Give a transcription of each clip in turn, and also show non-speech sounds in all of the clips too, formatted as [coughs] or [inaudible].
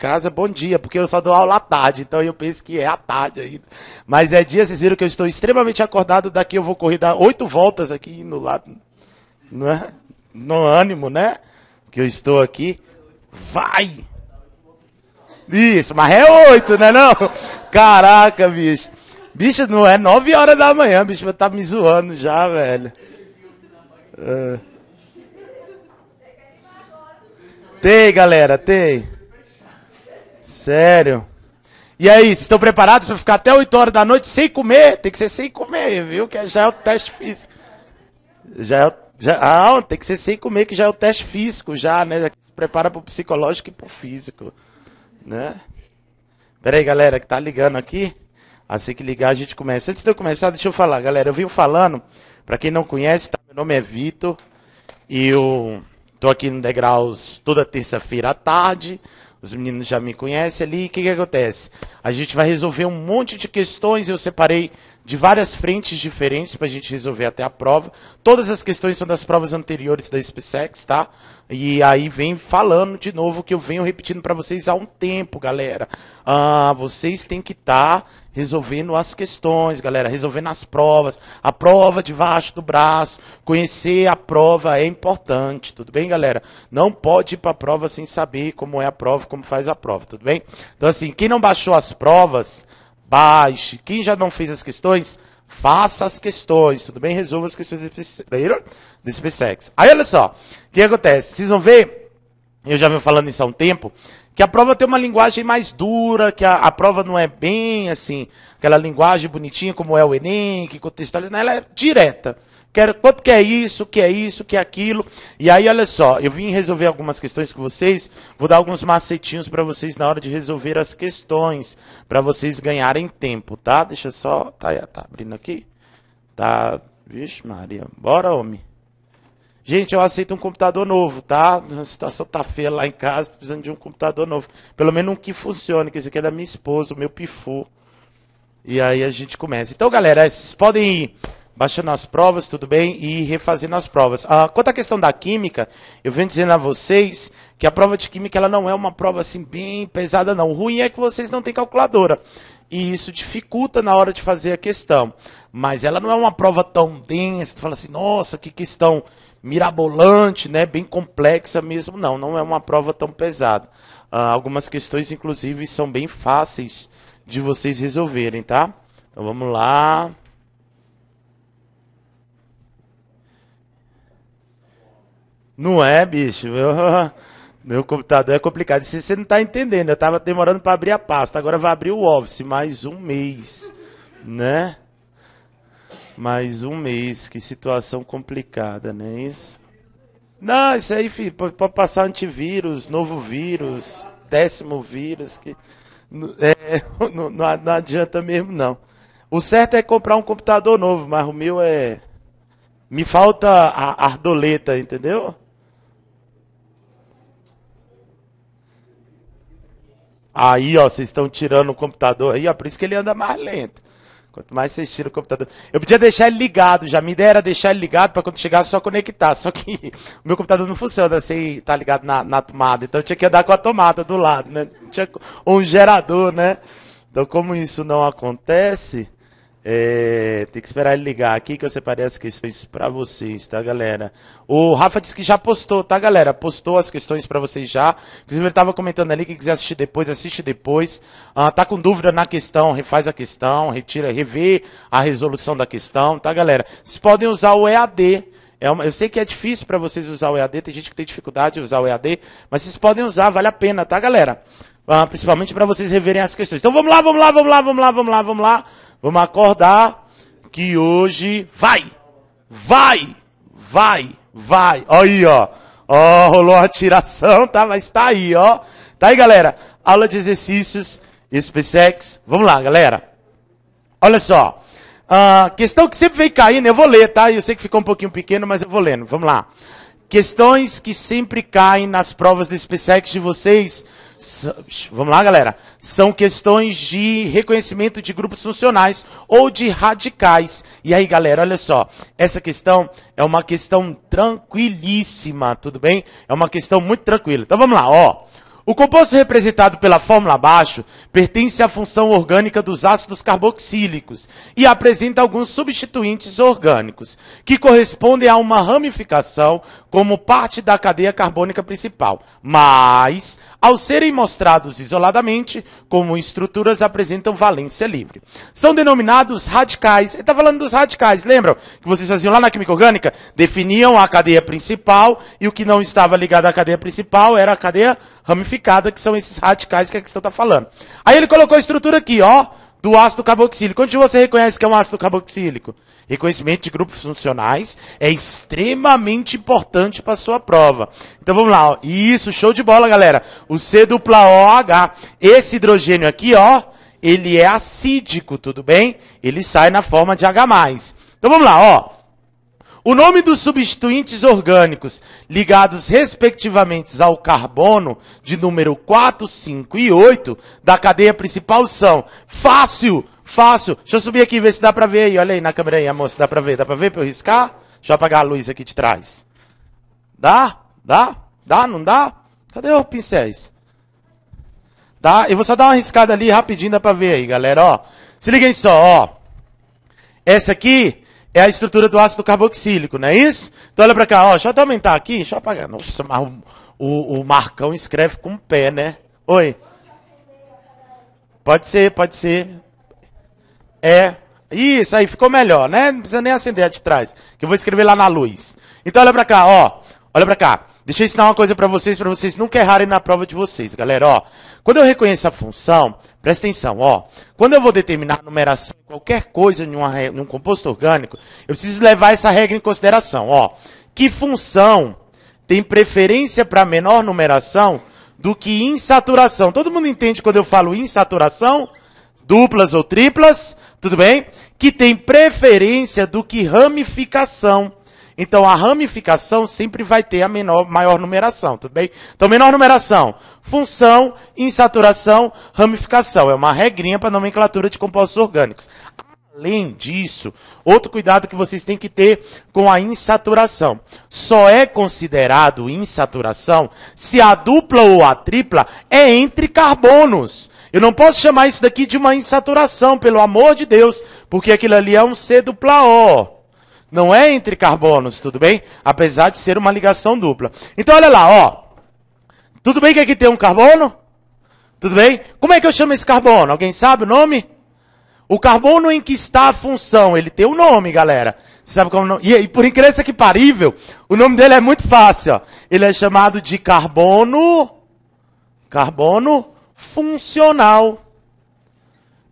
casa, bom dia, porque eu só dou aula à tarde, então eu penso que é à tarde ainda. Mas é dia, vocês viram que eu estou extremamente acordado, daqui eu vou correr dar oito voltas aqui no lado, não é? no ânimo, né? Que eu estou aqui. Vai! Isso, mas é oito, né não? Caraca, bicho. Bicho, não é nove horas da manhã, bicho, vai tá me zoando já, velho. Uh. Tem, galera, tem. Sério? E aí, vocês estão preparados para ficar até 8 horas da noite sem comer? Tem que ser sem comer, viu? Que já é o teste físico. Já é, já, ah, tem que ser sem comer, que já é o teste físico, já, né? Se prepara pro psicológico e pro físico, né? Pera aí, galera, que tá ligando aqui. Assim que ligar, a gente começa. Antes de eu começar, deixa eu falar, galera. Eu vim falando, para quem não conhece, tá? meu nome é Vitor. E eu tô aqui no Degraus toda terça-feira à tarde. Os meninos já me conhecem ali. O que, que acontece? A gente vai resolver um monte de questões. Eu separei de várias frentes diferentes para a gente resolver até a prova. Todas as questões são das provas anteriores da SpaceX, tá? E aí vem falando de novo que eu venho repetindo para vocês há um tempo, galera. Ah, vocês têm que estar tá resolvendo as questões, galera, resolvendo as provas, a prova debaixo do braço, conhecer a prova é importante, tudo bem, galera? Não pode ir para a prova sem saber como é a prova, como faz a prova, tudo bem? Então assim, quem não baixou as provas, baixe. Quem já não fez as questões, Faça as questões, tudo bem? Resolva as questões da SpaceX. Aí olha só, o que acontece? Vocês vão ver, eu já venho falando isso há um tempo, que a prova tem uma linguagem mais dura, que a, a prova não é bem assim, aquela linguagem bonitinha como é o Enem, que contextualiza, ela é direta. Quero, quanto que é isso, que é isso, que é aquilo. E aí, olha só, eu vim resolver algumas questões com vocês. Vou dar alguns macetinhos para vocês na hora de resolver as questões, para vocês ganharem tempo, tá? Deixa só, tá, tá abrindo aqui. Tá, vixe Maria, bora homem. Gente, eu aceito um computador novo, tá? A situação tá feia lá em casa, precisando de um computador novo. Pelo menos um que funcione, que esse aqui é da minha esposa, o meu pifu. E aí a gente começa. Então, galera, vocês podem ir baixando as provas, tudo bem, e refazendo as provas. Ah, quanto à questão da química, eu venho dizendo a vocês que a prova de química ela não é uma prova assim bem pesada, não. O ruim é que vocês não têm calculadora. E isso dificulta na hora de fazer a questão. Mas ela não é uma prova tão densa, tu fala assim, nossa, que questão mirabolante, né? Bem complexa mesmo. Não, não é uma prova tão pesada. Ah, algumas questões, inclusive, são bem fáceis de vocês resolverem, tá? Então vamos lá. Não é, bicho. [laughs] Meu computador é complicado. Se você não está entendendo, eu estava demorando para abrir a pasta. Agora vai abrir o Office, mais um mês, né? Mais um mês. Que situação complicada, não é isso? Não, isso aí, filho, pode passar antivírus, novo vírus, décimo vírus, que [laughs] é, não, não adianta mesmo, não. O certo é comprar um computador novo, mas o meu é... Me falta a ardoleta, entendeu? Aí, ó, vocês estão tirando o computador aí, ó, por isso que ele anda mais lento. Quanto mais vocês tiram o computador. Eu podia deixar ele ligado, já minha ideia era deixar ele ligado para quando chegasse só conectar. Só que [laughs] o meu computador não funciona sem estar tá ligado na, na, tomada. Então eu tinha que andar com a tomada do lado, né? Tinha, ou um gerador, né? Então, como isso não acontece, é, tem que esperar ele ligar aqui que eu separei as questões para vocês, tá, galera? O Rafa disse que já postou, tá, galera? Postou as questões para vocês já. Inclusive, ele tava comentando ali, quem quiser assistir depois, assiste depois. Ah, tá com dúvida na questão, refaz a questão, retira, revê a resolução da questão, tá, galera? Vocês podem usar o EAD. É uma, eu sei que é difícil para vocês usar o EAD, tem gente que tem dificuldade de usar o EAD, mas vocês podem usar, vale a pena, tá, galera? Ah, principalmente para vocês reverem as questões. Então vamos lá, vamos lá, vamos lá, vamos lá, vamos lá, vamos lá. Vamos acordar que hoje vai, vai, vai, vai. Olha Aí, ó. Ó, rolou uma tiração, tá? Mas tá aí, ó. Tá aí, galera. Aula de exercícios, SpaceX. Vamos lá, galera. Olha só. Uh, questão que sempre vem caindo, eu vou ler, tá? Eu sei que ficou um pouquinho pequeno, mas eu vou lendo. Vamos lá. Questões que sempre caem nas provas do SpaceX de vocês Vamos lá, galera. São questões de reconhecimento de grupos funcionais ou de radicais. E aí, galera, olha só. Essa questão é uma questão tranquilíssima, tudo bem? É uma questão muito tranquila. Então vamos lá, ó. O composto representado pela fórmula abaixo pertence à função orgânica dos ácidos carboxílicos e apresenta alguns substituintes orgânicos, que correspondem a uma ramificação como parte da cadeia carbônica principal, mas, ao serem mostrados isoladamente, como estruturas apresentam valência livre. São denominados radicais. Ele está falando dos radicais, lembram? Que vocês faziam lá na química orgânica? Definiam a cadeia principal e o que não estava ligado à cadeia principal era a cadeia ramificada, que são esses radicais que a é questão está falando. Aí ele colocou a estrutura aqui, ó do ácido carboxílico. Onde você reconhece que é um ácido carboxílico? Reconhecimento de grupos funcionais é extremamente importante para sua prova. Então vamos lá, ó. isso, show de bola, galera. O C dupla OH, esse hidrogênio aqui, ó, ele é acídico, tudo bem? Ele sai na forma de H+. Então vamos lá, ó. O nome dos substituintes orgânicos ligados respectivamente ao carbono, de número 4, 5 e 8, da cadeia principal são fácil, fácil. Deixa eu subir aqui e ver se dá para ver aí. Olha aí na câmera aí, amor, se dá para ver. Dá para ver para eu riscar? Deixa eu apagar a luz aqui de trás. Dá? Dá? Dá? Não dá? Cadê os pincéis? Dá? Eu vou só dar uma riscada ali rapidinho, dá para ver aí, galera, ó. Se liguem só, ó. Essa aqui é a estrutura do ácido carboxílico, não é isso? Então olha para cá, ó, deixa eu até aumentar aqui, deixa eu apagar. Nossa, o, o, o Marcão escreve com o pé, né? Oi. Pode ser, pode ser. É. Isso, aí ficou melhor, né? Não precisa nem acender a de trás, que eu vou escrever lá na luz. Então olha para cá, ó. Olha para cá. Deixa eu ensinar uma coisa para vocês, para vocês nunca errarem na prova de vocês, galera. Ó, quando eu reconheço a função, presta atenção, ó. Quando eu vou determinar a numeração de qualquer coisa em, uma, em um composto orgânico, eu preciso levar essa regra em consideração, ó. Que função tem preferência para menor numeração do que insaturação? Todo mundo entende quando eu falo insaturação? Duplas ou triplas, tudo bem? Que tem preferência do que ramificação. Então a ramificação sempre vai ter a menor, maior numeração, tudo bem? Então, menor numeração, função, insaturação, ramificação. É uma regrinha para nomenclatura de compostos orgânicos. Além disso, outro cuidado que vocês têm que ter com a insaturação. Só é considerado insaturação se a dupla ou a tripla é entre carbonos. Eu não posso chamar isso daqui de uma insaturação, pelo amor de Deus, porque aquilo ali é um C dupla O. Não é entre carbonos, tudo bem? Apesar de ser uma ligação dupla. Então olha lá, ó. Tudo bem que aqui tem um carbono? Tudo bem? Como é que eu chamo esse carbono? Alguém sabe o nome? O carbono em que está a função, ele tem um nome, galera. Você sabe como e, e por incrível que parível, o nome dele é muito fácil. Ó. Ele é chamado de carbono, carbono funcional.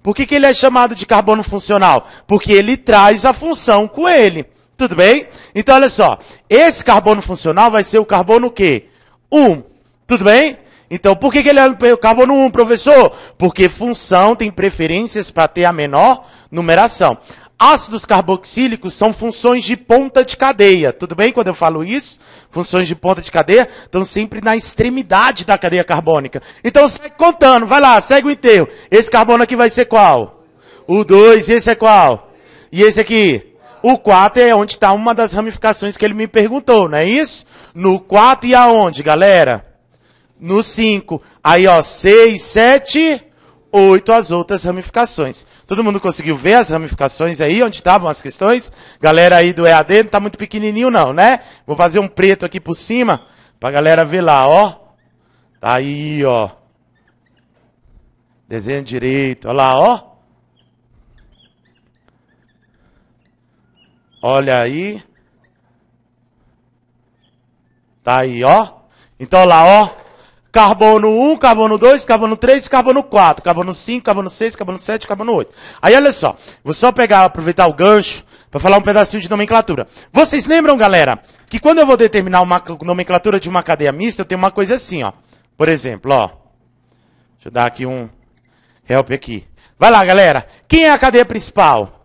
Por que, que ele é chamado de carbono funcional? Porque ele traz a função com ele. Tudo bem? Então, olha só. Esse carbono funcional vai ser o carbono quê? 1. Tudo bem? Então, por que, que ele é o carbono 1, professor? Porque função tem preferências para ter a menor numeração. Ácidos carboxílicos são funções de ponta de cadeia. Tudo bem quando eu falo isso? Funções de ponta de cadeia estão sempre na extremidade da cadeia carbônica. Então segue contando, vai lá, segue o enterro. Esse carbono aqui vai ser qual? O 2, esse é qual? E esse aqui? O 4 é onde está uma das ramificações que ele me perguntou, não é isso? No 4 e aonde, galera? No 5. Aí, ó, 6, 7, oito as outras ramificações. Todo mundo conseguiu ver as ramificações aí, onde estavam as questões? Galera aí do EAD, não está muito pequenininho não, né? Vou fazer um preto aqui por cima, para a galera ver lá, ó. Tá aí, ó. Desenho direito, ó lá, ó. Olha aí. Tá aí, ó. Então, ó lá, ó carbono 1, carbono 2, carbono 3, carbono 4, carbono 5, carbono 6, carbono 7, carbono 8. Aí olha só, vou só pegar, aproveitar o gancho para falar um pedacinho de nomenclatura. Vocês lembram, galera, que quando eu vou determinar uma nomenclatura de uma cadeia mista, eu tenho uma coisa assim, ó. Por exemplo, ó. Deixa eu dar aqui um help aqui. Vai lá, galera. Quem é a cadeia principal?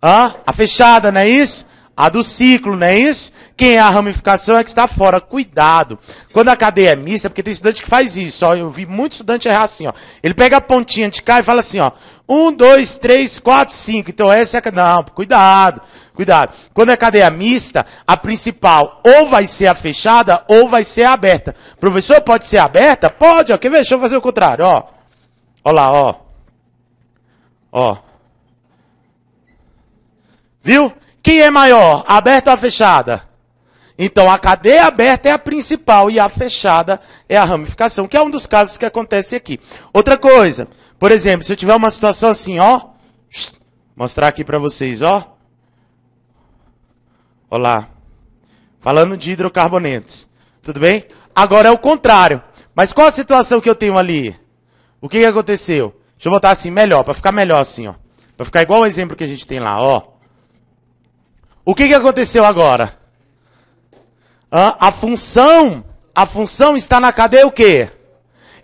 Hã? A fechada, não é isso? a do ciclo, não é isso? Quem é a ramificação é que está fora. Cuidado. Quando a cadeia é mista, é porque tem estudante que faz isso, ó, eu vi muito estudante errar assim, ó. Ele pega a pontinha de cá e fala assim, ó. Um, dois, três, quatro, cinco. Então essa é a... Não, cuidado, cuidado. Quando a cadeia é mista, a principal ou vai ser a fechada ou vai ser a aberta. Professor, pode ser aberta? Pode, ó. Quer ver? Deixa eu fazer o contrário, ó. Ó lá, ó. Ó. Viu? que é maior, aberta ou fechada? Então a cadeia aberta é a principal e a fechada é a ramificação, que é um dos casos que acontece aqui. Outra coisa, por exemplo, se eu tiver uma situação assim, ó, mostrar aqui para vocês, ó. Olá. Falando de hidrocarbonetos. Tudo bem? Agora é o contrário. Mas qual a situação que eu tenho ali? O que, que aconteceu? Deixa eu botar assim melhor, para ficar melhor assim, ó. Para ficar igual o exemplo que a gente tem lá, ó. O que, que aconteceu agora? A função, a função está na cadeia o quê?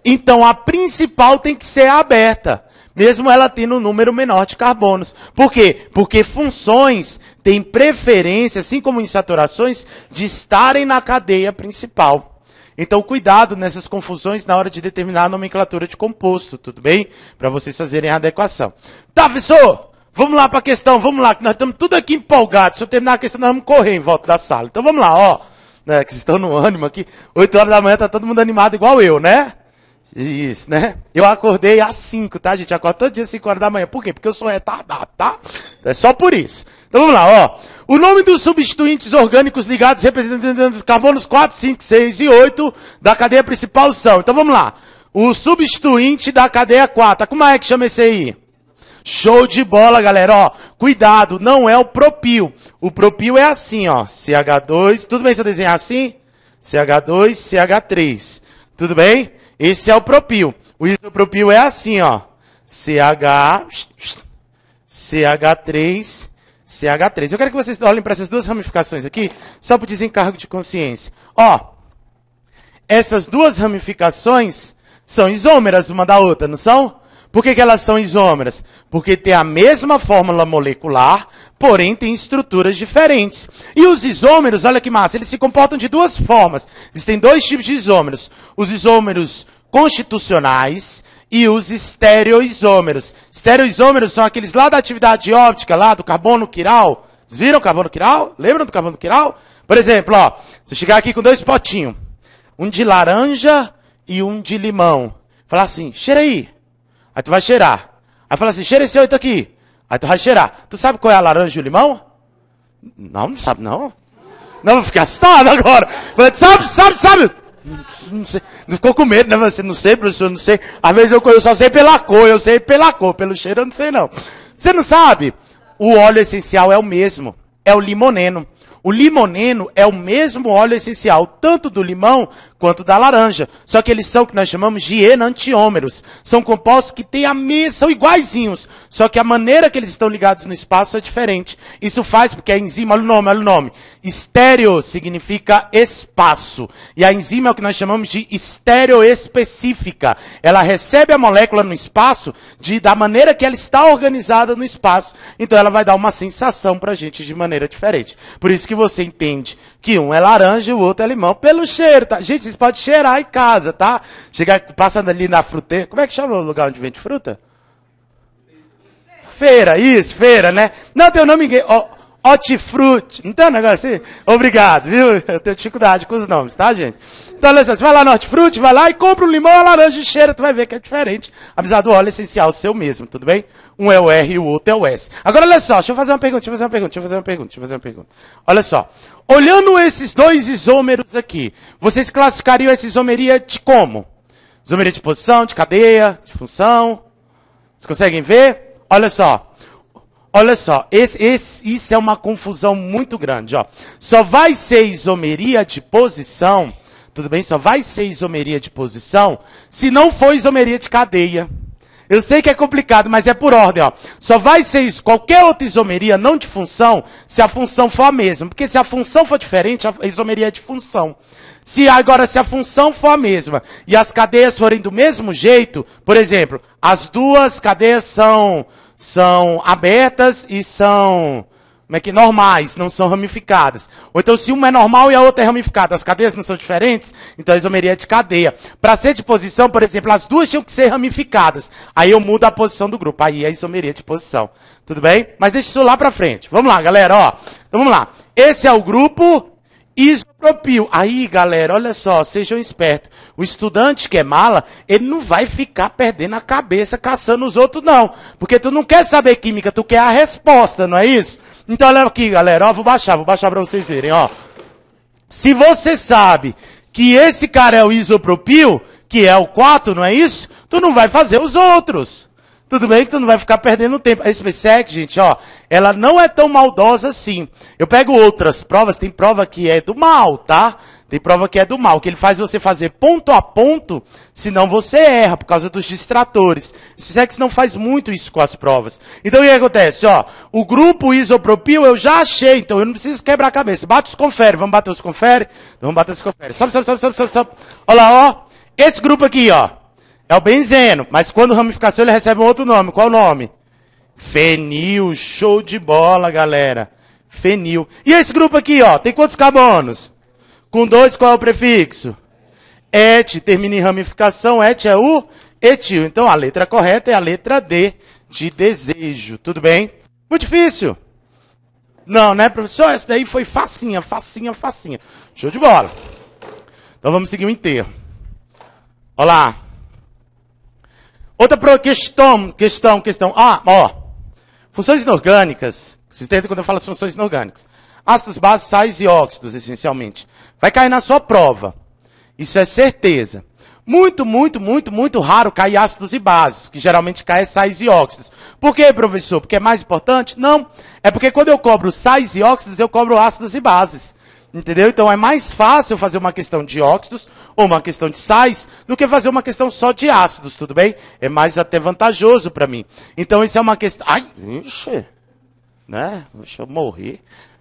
Então a principal tem que ser aberta, mesmo ela tendo um número menor de carbonos. Por quê? Porque funções têm preferência, assim como insaturações, de estarem na cadeia principal. Então, cuidado nessas confusões na hora de determinar a nomenclatura de composto, tudo bem? Para vocês fazerem a adequação. Tá, professor? Vamos lá para a questão, vamos lá, que nós estamos tudo aqui empolgados. Se eu terminar a questão, nós vamos correr em volta da sala. Então vamos lá, ó. Né, que vocês estão no ânimo aqui. 8 horas da manhã tá todo mundo animado igual eu, né? Isso, né? Eu acordei às 5, tá, gente? Acordo todo dia às 5 horas da manhã. Por quê? Porque eu sou retardado, tá? É só por isso. Então vamos lá, ó. O nome dos substituintes orgânicos ligados representando os carbonos 4, 5, 6 e 8 da cadeia principal são. Então vamos lá. O substituinte da cadeia 4. Como é que chama esse aí? Show de bola, galera. Ó, cuidado, não é o propil. O propil é assim, ó. CH2. Tudo bem se eu desenhar assim? CH2, CH3. Tudo bem? Esse é o propil. O isopropil é assim, ó. CH, CH3, CH3. Eu quero que vocês olhem para essas duas ramificações aqui, só para o desencargo de consciência. Ó, essas duas ramificações são isômeras uma da outra, não são? Por que, que elas são isômeras? Porque tem a mesma fórmula molecular, porém tem estruturas diferentes. E os isômeros, olha que massa, eles se comportam de duas formas. Existem dois tipos de isômeros: os isômeros constitucionais e os estereoisômeros. Estereoisômeros são aqueles lá da atividade óptica, lá do carbono quiral. Vocês viram o carbono quiral? Lembram do carbono quiral? Por exemplo, ó, se eu chegar aqui com dois potinhos, um de laranja e um de limão, falar assim, cheira aí. Aí tu vai cheirar. Aí fala assim, cheira esse oito aqui. Aí tu vai cheirar. Tu sabe qual é a laranja e o limão? Não, não sabe não. Não, vou ficar assustado agora. Falei, sabe, sabe, sabe. Não, não, sei. não ficou com medo, né? Você não sei, professor, não sei. Às vezes eu, eu só sei pela cor, eu sei pela cor, pelo cheiro eu não sei não. Você não sabe? O óleo essencial é o mesmo. É o limoneno. O limoneno é o mesmo óleo essencial, tanto do limão quanto da laranja. Só que eles são o que nós chamamos de enantiômeros. São compostos que têm a me... são iguaizinhos, só que a maneira que eles estão ligados no espaço é diferente. Isso faz porque a enzima, olha o nome, olha o nome. Estéreo significa espaço. E a enzima é o que nós chamamos de específica, Ela recebe a molécula no espaço de, da maneira que ela está organizada no espaço. Então ela vai dar uma sensação para a gente de maneira diferente. Por isso que você entende que um é laranja e o outro é limão pelo cheiro. Tá? Gente, Pode cheirar em casa, tá? Chegar passando ali na fruteira. Como é que chama o lugar onde vende fruta? Feira, isso, feira, né? Não tem o nome ninguém. Oh, Hortifruti. Não tem um negócio assim? Obrigado, viu? Eu tenho dificuldade com os nomes, tá, gente? olha você vai lá no Hortifruti, vai lá e compra um limão, a laranja e cheira, tu vai ver que é diferente. Apesar do óleo essencial ser o mesmo, tudo bem? Um é o R e o outro é o S. Agora, olha só, deixa eu fazer uma pergunta, deixa eu fazer uma pergunta, deixa eu fazer uma pergunta, deixa eu fazer uma pergunta. Olha só, olhando esses dois isômeros aqui, vocês classificariam essa isomeria de como? Isomeria de posição, de cadeia, de função? Vocês conseguem ver? Olha só. Olha só, esse, esse, isso é uma confusão muito grande. Ó. Só vai ser isomeria de posição tudo bem? Só vai ser isomeria de posição se não for isomeria de cadeia. Eu sei que é complicado, mas é por ordem, ó. Só vai ser isso. Qualquer outra isomeria não de função, se a função for a mesma. Porque se a função for diferente, a isomeria é de função. Se agora se a função for a mesma e as cadeias forem do mesmo jeito, por exemplo, as duas cadeias são são abertas e são como é que normais não são ramificadas? Ou então, se uma é normal e a outra é ramificada, as cadeias não são diferentes, então a isomeria é de cadeia. Para ser de posição, por exemplo, as duas tinham que ser ramificadas. Aí eu mudo a posição do grupo, aí é a isomeria de posição. Tudo bem? Mas deixa isso lá para frente. Vamos lá, galera, ó. Então vamos lá. Esse é o grupo isopropil. Aí, galera, olha só, sejam espertos. O estudante que é mala, ele não vai ficar perdendo a cabeça caçando os outros, não. Porque tu não quer saber química, tu quer a resposta, não é isso? Então olha aqui, galera, ó, vou baixar, vou baixar para vocês verem, ó. Se você sabe que esse cara é o isopropil, que é o 4, não é isso? Tu não vai fazer os outros. Tudo bem que tu não vai ficar perdendo tempo. A SpaceX, gente, ó, ela não é tão maldosa assim. Eu pego outras provas, tem prova que é do mal, tá? Tem prova que é do mal, que ele faz você fazer ponto a ponto, senão você erra por causa dos distratores. SpaceX não faz muito isso com as provas. Então o que acontece? Ó, o grupo isopropil eu já achei, então eu não preciso quebrar a cabeça. Bate os confere, vamos bater os confere. Vamos bater os confere. Sobe, sobe, sobe, sobe, sobe, sobe. Olha lá, ó. Esse grupo aqui, ó, é o benzeno, mas quando ramificação ele recebe um outro nome. Qual o nome? Fenil, show de bola, galera. Fenil. E esse grupo aqui, ó, tem quantos carbonos? Com dois, qual é o prefixo? Et, termina em ramificação, et é o etil. Então, a letra correta é a letra D, de desejo. Tudo bem? Muito difícil. Não, né, professor? Essa daí foi facinha, facinha, facinha. Show de bola. Então, vamos seguir o enterro. Olá. Outra questão, questão, questão. Ah, ó. Funções inorgânicas. Vocês entendem quando eu falo as funções inorgânicas. Ácidos, bases, sais e óxidos, essencialmente. Vai cair na sua prova. Isso é certeza. Muito, muito, muito, muito raro cair ácidos e bases, que geralmente cai sais e óxidos. Por que, professor? Porque é mais importante? Não. É porque quando eu cobro sais e óxidos, eu cobro ácidos e bases. Entendeu? Então é mais fácil fazer uma questão de óxidos ou uma questão de sais do que fazer uma questão só de ácidos, tudo bem? É mais até vantajoso para mim. Então isso é uma questão. Ai, ixi, né? Deixa eu morrer.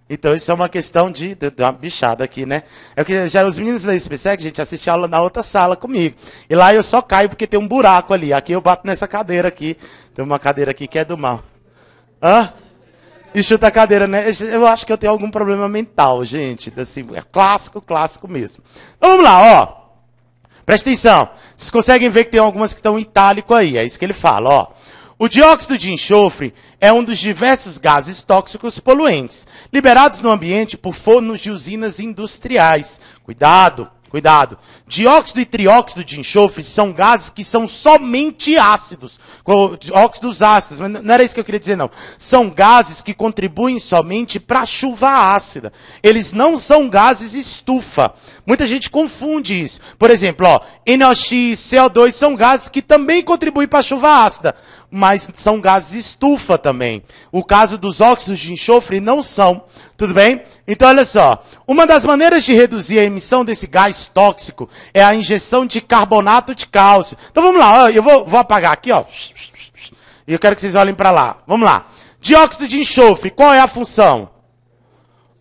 Então isso é uma questão de, de, de uma bichada aqui, né? É que já os meninos da SPSEC, gente, assiste aula na outra sala comigo. E lá eu só caio porque tem um buraco ali. Aqui eu bato nessa cadeira aqui. Tem uma cadeira aqui que é do mal. Hã? E chuta a cadeira, né? Eu acho que eu tenho algum problema mental, gente. Assim, é clássico, clássico mesmo. Então vamos lá, ó. Presta atenção. Vocês conseguem ver que tem algumas que estão em itálico aí. É isso que ele fala, ó. O dióxido de enxofre é um dos diversos gases tóxicos poluentes, liberados no ambiente por fornos de usinas industriais. Cuidado, cuidado. Dióxido e trióxido de enxofre são gases que são somente ácidos, óxidos ácidos, mas não era isso que eu queria dizer não. São gases que contribuem somente para a chuva ácida. Eles não são gases estufa. Muita gente confunde isso. Por exemplo, ó, NOx, CO2 são gases que também contribuem para a chuva ácida mas são gases estufa também. O caso dos óxidos de enxofre não são, tudo bem? Então, olha só. Uma das maneiras de reduzir a emissão desse gás tóxico é a injeção de carbonato de cálcio. Então, vamos lá. Eu vou, vou apagar aqui, ó. E eu quero que vocês olhem para lá. Vamos lá. Dióxido de enxofre, qual é a função?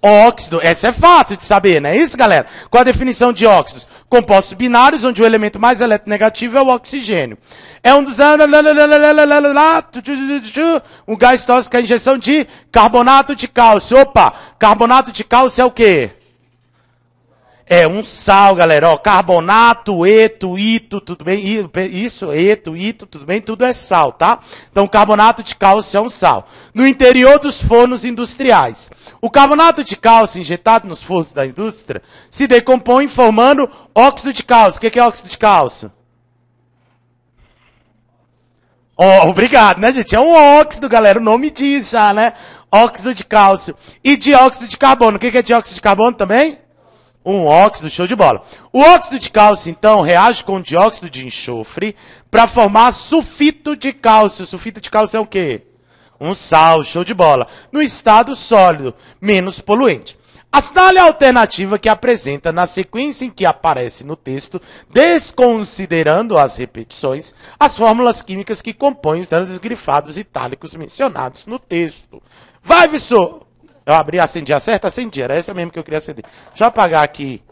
Óxido, essa é fácil de saber, não é isso, galera? Qual a definição de óxidos? compostos binários, onde o elemento mais eletronegativo é o oxigênio. É um dos. o gás tóxico é a injeção de carbonato de cálcio. Opa! Carbonato de cálcio é o quê? É um sal, galera. Ó, carbonato, eto, ito, tudo bem? Isso, eto, ito, tudo bem? Tudo é sal, tá? Então, carbonato de cálcio é um sal. No interior dos fornos industriais. O carbonato de cálcio injetado nos fornos da indústria se decompõe formando óxido de cálcio. O que é óxido de cálcio? Oh, obrigado, né, gente? É um óxido, galera. O nome diz já, né? Óxido de cálcio. E dióxido de carbono. O que é dióxido de carbono também? um óxido, show de bola. O óxido de cálcio, então, reage com dióxido de enxofre para formar sulfito de cálcio. Sulfito de cálcio é o quê? Um sal, show de bola. No estado sólido, menos poluente. Assinale a alternativa que apresenta na sequência em que aparece no texto, desconsiderando as repetições, as fórmulas químicas que compõem os danos grifados itálicos mencionados no texto. Vai, Vissou! Eu abri, acendi, acerta, acendi. Era esse mesmo que eu queria acender. Deixa eu apagar aqui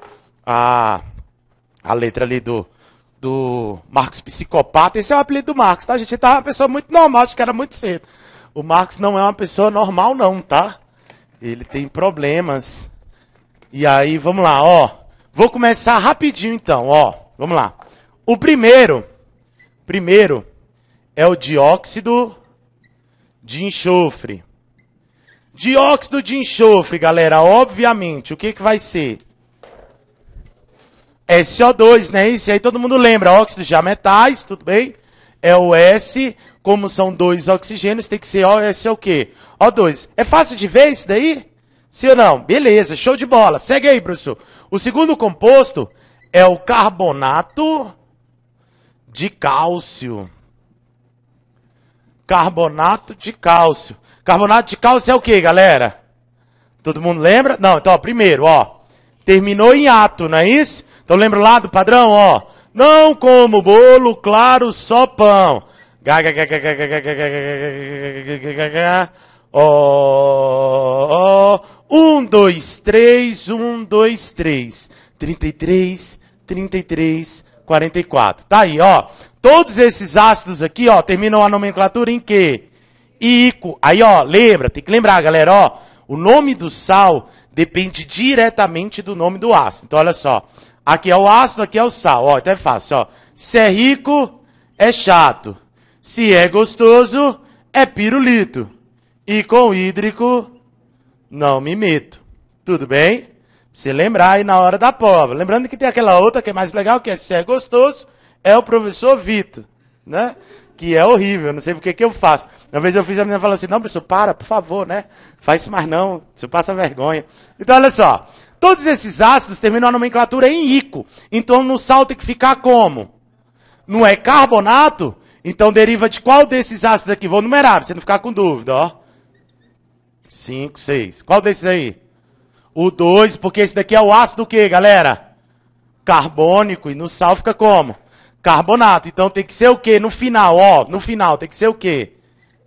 a, a letra ali do, do Marcos Psicopata. Esse é o apelido do Marcos, tá, gente? Ele tava uma pessoa muito normal, acho que era muito cedo. O Marcos não é uma pessoa normal, não, tá? Ele tem problemas. E aí, vamos lá, ó. Vou começar rapidinho, então, ó. Vamos lá. O primeiro, primeiro é o dióxido de enxofre. Dióxido de enxofre, galera, obviamente, o que, que vai ser? É SO2, né? Isso aí todo mundo lembra, óxido de metais, tudo bem? É o S, como são dois oxigênios, tem que ser o S é o quê? O2. É fácil de ver isso daí? Sim ou não? Beleza, show de bola. Segue aí, professor. O segundo composto é o carbonato de cálcio. Carbonato de cálcio. Carbonato de cálcio é o que, galera? Todo mundo lembra? Não, então, ó, primeiro, ó. Terminou em ato, não é isso? Então lembra lá do padrão, ó. Não como bolo, claro, só pão. Ó, ó. Um, dois, três, um, dois, três. Trinta e três, trinta e três, quarenta e quatro. Tá aí, ó. Todos esses ácidos aqui, ó, terminam a nomenclatura em quê? e Ico. Aí, ó, lembra, tem que lembrar, galera, ó, o nome do sal depende diretamente do nome do ácido. Então, olha só, aqui é o ácido, aqui é o sal, ó, então é fácil, ó. Se é rico, é chato. Se é gostoso, é pirulito. E com hídrico, não me meto. Tudo bem? Se lembrar aí na hora da prova. Lembrando que tem aquela outra que é mais legal, que é se é gostoso, é o professor Vitor, né? que é horrível, não sei porque que eu faço. Uma vez eu fiz, a menina falou assim, não, professor, para, por favor, né? Faz isso mais não, você passa vergonha. Então, olha só, todos esses ácidos terminam a nomenclatura em ico. Então, no sal tem que ficar como? Não é carbonato? Então, deriva de qual desses ácidos aqui? Vou numerar, pra você não ficar com dúvida, ó. 5, 6. Qual desses aí? O 2, porque esse daqui é o ácido o quê, galera? Carbônico. E no sal fica como? carbonato. Então tem que ser o quê? No final, ó, no final tem que ser o quê?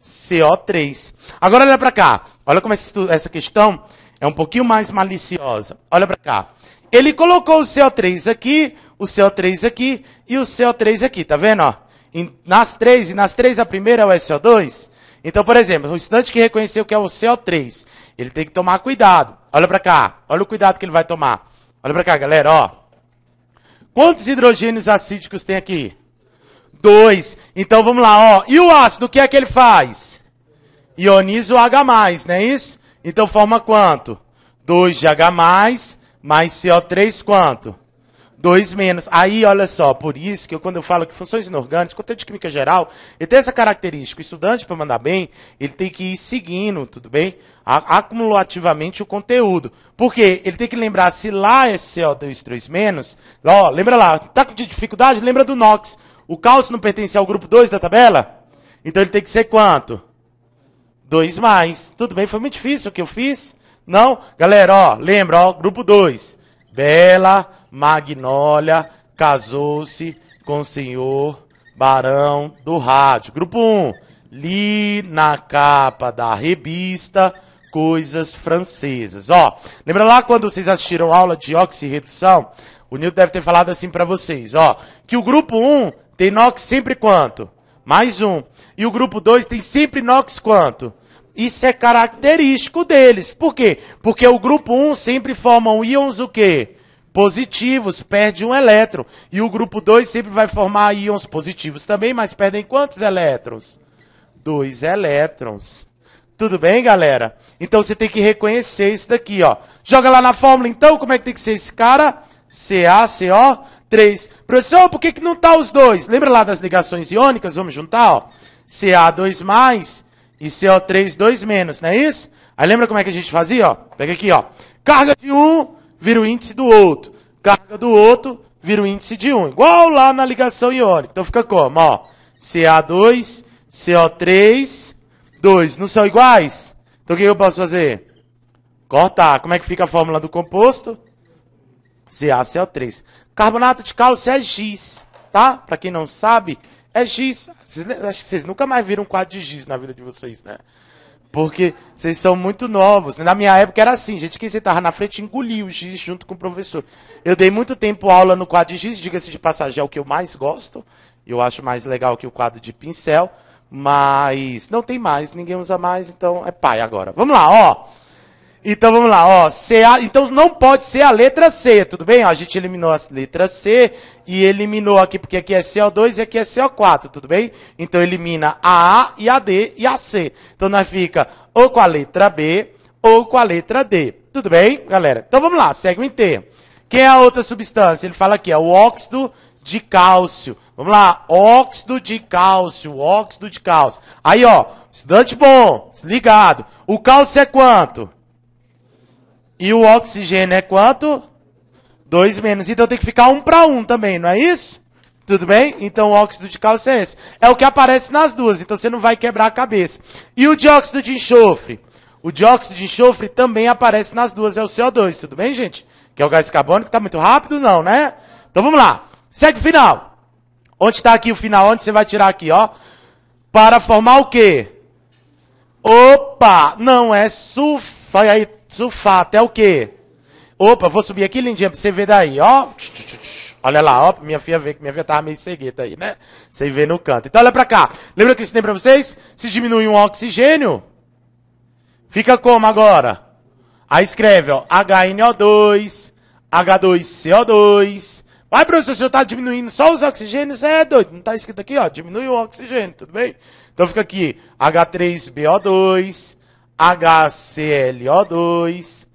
CO3. Agora olha para cá. Olha como essa questão é um pouquinho mais maliciosa. Olha para cá. Ele colocou o CO3 aqui, o CO3 aqui e o CO3 aqui, tá vendo? Ó? nas três, e nas três a primeira é o SO2. Então, por exemplo, o estudante que reconheceu que é o CO3, ele tem que tomar cuidado. Olha para cá, olha o cuidado que ele vai tomar. Olha para cá, galera, ó. Quantos hidrogênios acídicos tem aqui? Dois. Então vamos lá, ó. E o ácido, o que é que ele faz? Ioniza o H+, não é isso? Então forma quanto? 2 de H+, mais CO3 quanto? Dois menos. Aí, olha só, por isso que eu, quando eu falo que funções inorgânicas, conteúdo de química geral, ele tem essa característica. O estudante, para mandar bem, ele tem que ir seguindo, tudo bem? A acumulativamente o conteúdo. Porque ele tem que lembrar se lá é CO2 3 menos, ó, lembra lá, tá com dificuldade? Lembra do NOx. O cálcio não pertence ao grupo 2 da tabela? Então ele tem que ser quanto? 2 mais. Tudo bem, foi muito difícil o que eu fiz? Não? Galera, ó, lembra, ó, grupo 2. Bela Magnólia casou-se com o senhor Barão do Rádio. Grupo 1. Li na capa da revista Coisas Francesas. Ó, lembra lá quando vocês assistiram aula de oxirredução? O Nilton deve ter falado assim para vocês, ó, que o grupo 1 tem NOx sempre quanto? Mais um. E o grupo 2 tem sempre NOx quanto? Isso é característico deles. Por quê? Porque o grupo 1 sempre formam íons o quê? positivos, perde um elétron. E o grupo 2 sempre vai formar íons positivos também, mas perdem quantos elétrons? Dois elétrons. Tudo bem, galera? Então você tem que reconhecer isso daqui, ó. Joga lá na fórmula, então, como é que tem que ser esse cara? CaCO3. Professor, por que, que não tá os dois? Lembra lá das ligações iônicas? Vamos juntar, ó. Ca2+, e CO3, 2 menos, não é isso? Aí lembra como é que a gente fazia, ó? Pega aqui, ó. Carga de 1, um, vira o índice do outro. Carga do outro, vira o índice de um, Igual lá na ligação iônica. Então fica como? Ó, CA2, CO3, 2. Não são iguais? Então o que eu posso fazer? Cortar. Como é que fica a fórmula do composto? CaCl3. Carbonato de cálcio é X, tá? Para quem não sabe, é X. Vocês, acho que vocês nunca mais viram um quadro de X na vida de vocês, né? Porque vocês são muito novos. Na minha época era assim, gente, quem sentava na frente engolia o giz junto com o professor. Eu dei muito tempo aula no quadro de giz, diga-se de passagem, é o que eu mais gosto. Eu acho mais legal que o quadro de pincel. Mas não tem mais, ninguém usa mais, então é pai agora. Vamos lá, ó. Então vamos lá, ó, CA, então não pode ser a letra C, tudo bem? Ó, a gente eliminou a letra C e eliminou aqui, porque aqui é CO2 e aqui é CO4, tudo bem? Então elimina a A e a D e a C. Então nós fica ou com a letra B ou com a letra D, tudo bem, galera? Então vamos lá, segue o inteiro. Quem é a outra substância? Ele fala aqui, é o óxido de cálcio. Vamos lá, óxido de cálcio, óxido de cálcio. Aí, ó, estudante bom, ligado. O cálcio é quanto? E o oxigênio é quanto? 2 menos. Então tem que ficar um para um também, não é isso? Tudo bem? Então o óxido de cálcio é esse. É o que aparece nas duas, então você não vai quebrar a cabeça. E o dióxido de enxofre? O dióxido de enxofre também aparece nas duas, é o CO2, tudo bem, gente? Que é o gás carbônico, tá muito rápido, não, né? Então vamos lá. Segue o final. Onde está aqui o final? Onde você vai tirar aqui, ó? Para formar o quê? Opa! Não é sulfato. Sulfato é o quê? Opa, vou subir aqui, lindinha, pra você ver daí, ó. Olha lá, ó, minha filha vê que minha filha tava meio cegueta aí, né? Você vê no canto. Então olha pra cá. Lembra que eu ensinei pra vocês? Se diminui um oxigênio, fica como agora? Aí escreve, ó, HNO2, H2CO2. Vai, professor, o eu tá diminuindo só os oxigênios, é doido. Não tá escrito aqui, ó, diminui o oxigênio, tudo bem? Então fica aqui, H3BO2, HClO2,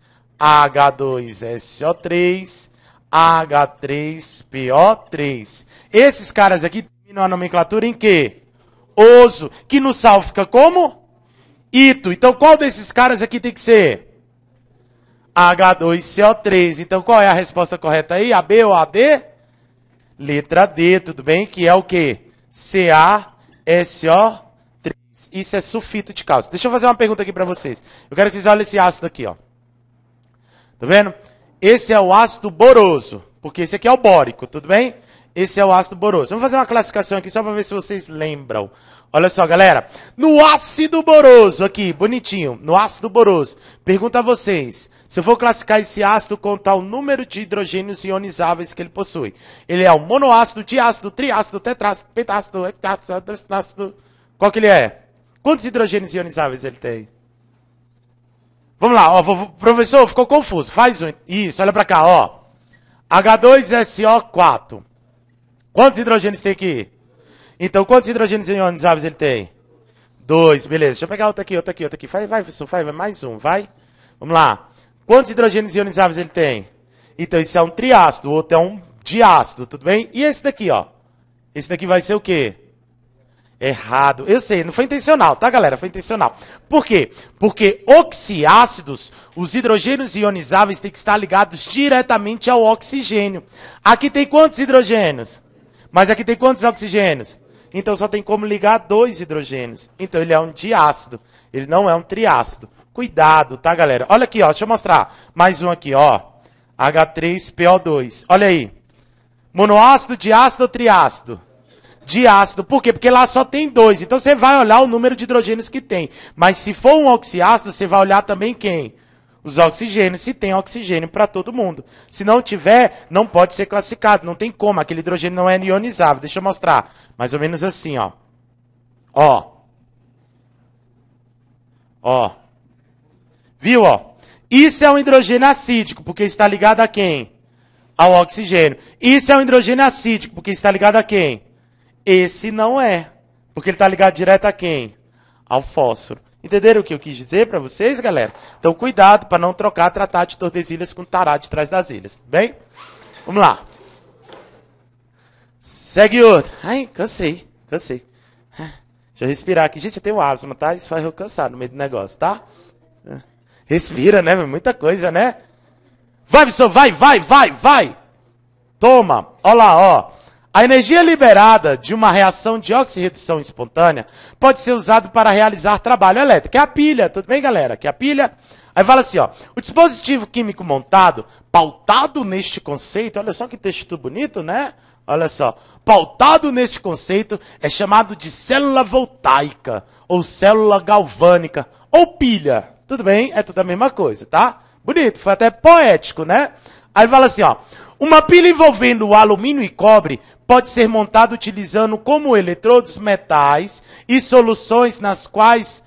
H2SO3, H3PO3. Esses caras aqui terminam a nomenclatura em quê? Oso, que no sal fica como? Ito. Então qual desses caras aqui tem que ser? H2CO3. Então qual é a resposta correta aí? A B ou a D? Letra D, tudo bem? Que é o quê? CaSO3. Isso é sulfito de cálcio. Deixa eu fazer uma pergunta aqui para vocês. Eu quero que vocês olhem esse ácido aqui, ó. Tá vendo? Esse é o ácido boroso, porque esse aqui é o bórico, tudo bem? Esse é o ácido boroso. Vamos fazer uma classificação aqui só para ver se vocês lembram. Olha só, galera. No ácido boroso aqui, bonitinho, no ácido boroso. Pergunta a vocês, se eu for classificar esse ácido com tal número de hidrogênios ionizáveis que ele possui. Ele é o monoácido, diácido, triácido, tetrácido, pentácido, heptácido, qual que ele é? Quantos hidrogênios ionizáveis ele tem? Vamos lá, ó, professor, ficou confuso. Faz um. Isso, olha para cá, ó. H2SO4. Quantos hidrogênios tem aqui? Então, quantos hidrogênios ionizáveis ele tem? Dois, beleza. Deixa eu pegar outro aqui, outro aqui, outro aqui. Vai, vai, professor, vai, vai, mais um, vai. Vamos lá. Quantos hidrogênios ionizáveis ele tem? Então, esse é um triácido, o outro é um diácido, tudo bem? E esse daqui, ó. Esse daqui vai ser o quê? Errado. Eu sei, não foi intencional, tá, galera? Foi intencional. Por quê? Porque oxiácidos, os hidrogênios ionizáveis, têm que estar ligados diretamente ao oxigênio. Aqui tem quantos hidrogênios? Mas aqui tem quantos oxigênios? Então só tem como ligar dois hidrogênios. Então ele é um diácido. Ele não é um triácido. Cuidado, tá, galera? Olha aqui, ó. Deixa eu mostrar. Mais um aqui, ó. H3PO2. Olha aí. Monoácido, diácido ou triácido? de ácido. Por quê? Porque lá só tem dois. Então você vai olhar o número de hidrogênios que tem. Mas se for um oxiácido, você vai olhar também quem? Os oxigênios, se tem oxigênio para todo mundo. Se não tiver, não pode ser classificado, não tem como, aquele hidrogênio não é ionizável. Deixa eu mostrar. Mais ou menos assim, ó. Ó. Ó. Viu, ó? Isso é um hidrogênio acídico, porque está ligado a quem? Ao oxigênio. Isso é um hidrogênio acídico, porque está ligado a quem? Esse não é, porque ele está ligado direto a quem? Ao fósforo. Entenderam o que eu quis dizer para vocês, galera? Então, cuidado para não trocar tratado de Tordesilhas com tará de trás das ilhas, tá bem? Vamos lá. Segue outro. Ai, cansei, cansei. Deixa eu respirar aqui. Gente, eu tenho asma, tá? Isso faz eu cansar no meio do negócio, tá? Respira, né? Muita coisa, né? Vai, pessoal, vai, vai, vai, vai! Toma! Olha lá, ó. A energia liberada de uma reação de oxirredução espontânea pode ser usada para realizar trabalho elétrico. É a pilha, tudo bem, galera? Que é a pilha. Aí fala assim, ó, o dispositivo químico montado, pautado neste conceito, olha só que texto bonito, né? Olha só, pautado neste conceito é chamado de célula voltaica ou célula galvânica ou pilha. Tudo bem? É tudo a mesma coisa, tá? Bonito, foi até poético, né? Aí fala assim, ó, uma pilha envolvendo alumínio e cobre pode ser montado utilizando como eletrodos metais e soluções nas quais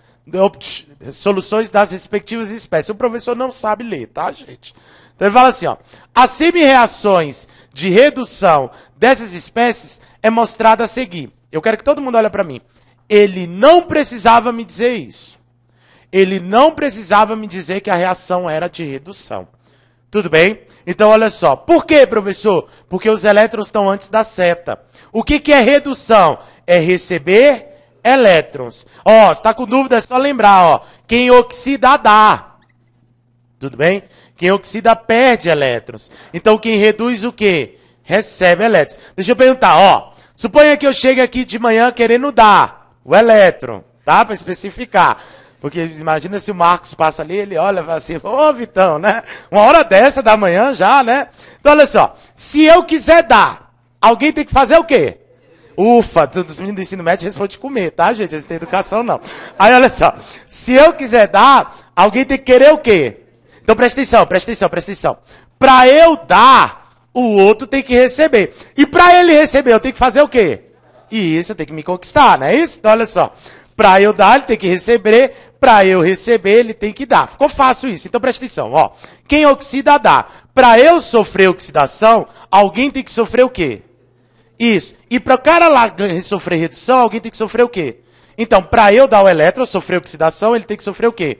soluções das respectivas espécies. O professor não sabe ler, tá, gente? Então ele fala assim, ó: as semi-reações de redução dessas espécies é mostrada a seguir. Eu quero que todo mundo olhe para mim. Ele não precisava me dizer isso. Ele não precisava me dizer que a reação era de redução. Tudo bem? Então olha só. Por que, professor? Porque os elétrons estão antes da seta. O que, que é redução? É receber elétrons. Ó, oh, está com dúvida, é só lembrar, ó. Quem oxida dá. Tudo bem? Quem oxida perde elétrons. Então quem reduz o quê? Recebe elétrons. Deixa eu perguntar, ó. Suponha que eu chegue aqui de manhã querendo dar o elétron, tá? Para especificar. Porque imagina se o Marcos passa ali, ele olha e fala assim, ô Vitão, né? Uma hora dessa da manhã já, né? Então olha só, se eu quiser dar, alguém tem que fazer o quê? Ufa, os meninos do ensino médio respondem comer, tá, gente? Eles têm educação, não. Aí olha só, se eu quiser dar, alguém tem que querer o quê? Então presta atenção, presta atenção, presta atenção. Para eu dar, o outro tem que receber. E para ele receber, eu tenho que fazer o quê? E isso, eu tenho que me conquistar, não é isso? Então olha só. Para eu dar, ele tem que receber para eu receber, ele tem que dar. Ficou fácil isso. Então presta atenção, ó. Quem oxida dá. Para eu sofrer oxidação, alguém tem que sofrer o quê? Isso. E para o cara lá sofrer redução, alguém tem que sofrer o quê? Então, para eu dar o elétron, sofrer oxidação, ele tem que sofrer o quê?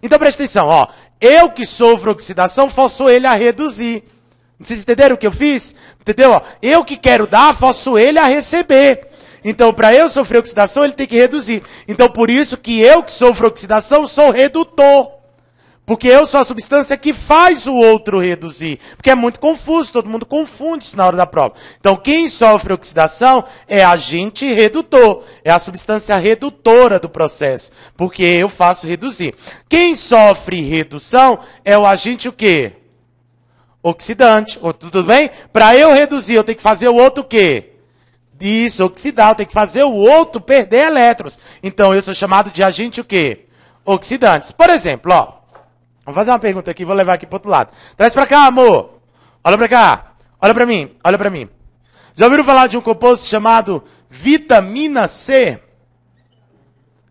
Então presta atenção, ó. Eu que sofro oxidação, faço ele a reduzir. Vocês entenderam o que eu fiz? Entendeu? Ó, eu que quero dar, faço ele a receber. Então, para eu sofrer oxidação, ele tem que reduzir. Então, por isso que eu que sofro oxidação sou redutor. Porque eu sou a substância que faz o outro reduzir. Porque é muito confuso, todo mundo confunde isso na hora da prova. Então, quem sofre oxidação é agente redutor, é a substância redutora do processo, porque eu faço reduzir. Quem sofre redução é o agente o quê? Oxidante. Tudo bem? Para eu reduzir, eu tenho que fazer o outro o quê? Isso, oxidar, tem que fazer o outro perder elétrons. Então eu sou chamado de agente o quê? Oxidantes. Por exemplo, ó. vamos fazer uma pergunta aqui, vou levar aqui pro outro lado. Traz pra cá, amor. Olha pra cá. Olha pra mim, olha pra mim. Já ouviram falar de um composto chamado vitamina C?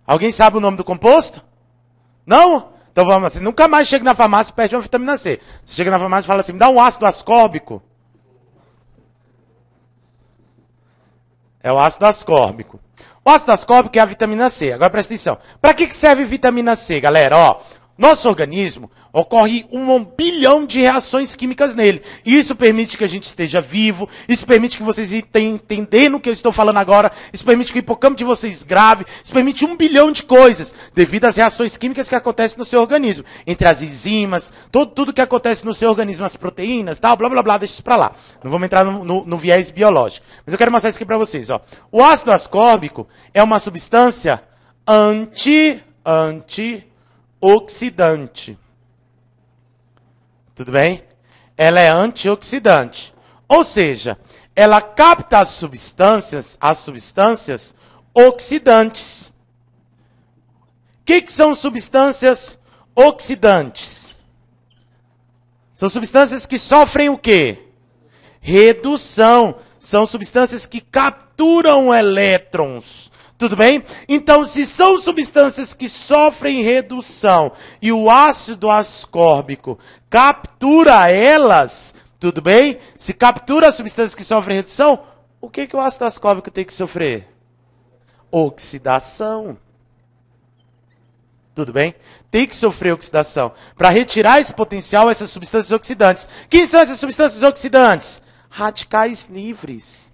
Alguém sabe o nome do composto? Não? Então vamos assim, nunca mais chega na farmácia e pede uma vitamina C. Você chega na farmácia e fala assim, me dá um ácido ascórbico. É o ácido ascórbico. O ácido ascórbico é a vitamina C. Agora presta atenção. Para que, que serve vitamina C, galera? Ó, nosso organismo ocorre um bilhão de reações químicas nele. e Isso permite que a gente esteja vivo, isso permite que vocês entendam o que eu estou falando agora, isso permite que o hipocampo de vocês grave, isso permite um bilhão de coisas, devido às reações químicas que acontecem no seu organismo. Entre as enzimas, todo, tudo que acontece no seu organismo, as proteínas, tal, blá blá blá, deixa isso para lá. Não vamos entrar no, no, no, viés biológico. Mas eu quero mostrar isso aqui para vocês. Ó. O ácido ascórbico é uma substância anti... anti oxidante. Tudo bem? Ela é antioxidante. Ou seja, ela capta as substâncias, as substâncias oxidantes. O que, que são substâncias oxidantes? São substâncias que sofrem o quê? Redução. São substâncias que capturam elétrons tudo bem? Então, se são substâncias que sofrem redução e o ácido ascórbico captura elas, tudo bem? Se captura as substâncias que sofrem redução, o que, que o ácido ascórbico tem que sofrer? Oxidação. Tudo bem? Tem que sofrer oxidação. Para retirar esse potencial, essas substâncias oxidantes. Quem são essas substâncias oxidantes? Radicais livres.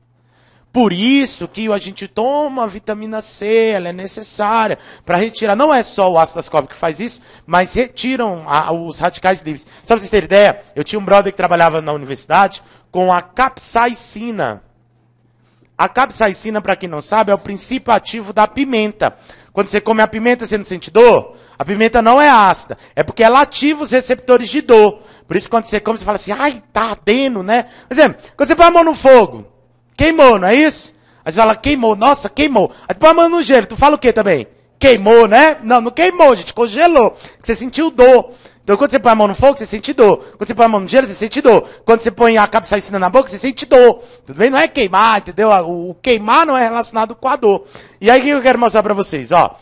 Por isso que a gente toma a vitamina C, ela é necessária para retirar. Não é só o ácido ascórbico que faz isso, mas retiram a, os radicais livres. Só para vocês terem ideia, eu tinha um brother que trabalhava na universidade com a capsaicina. A capsaicina, para quem não sabe, é o princípio ativo da pimenta. Quando você come a pimenta, você não sente dor? A pimenta não é ácida, é porque ela ativa os receptores de dor. Por isso, quando você come, você fala assim, ai, tá ardendo, né? Por exemplo, quando você põe a mão no fogo, Queimou, não é isso? Aí você fala, queimou, nossa, queimou. Aí tu põe a mão no gelo, tu fala o que também? Queimou, né? Não, não queimou, gente, congelou. Você sentiu dor. Então quando você põe a mão no fogo, você sente dor. Quando você põe a mão no gelo, você sente dor. Quando você põe a capsaicina na boca, você sente dor. Tudo bem? Não é queimar, entendeu? O, queimar não é relacionado com a dor. E aí o que eu quero mostrar para vocês, ó.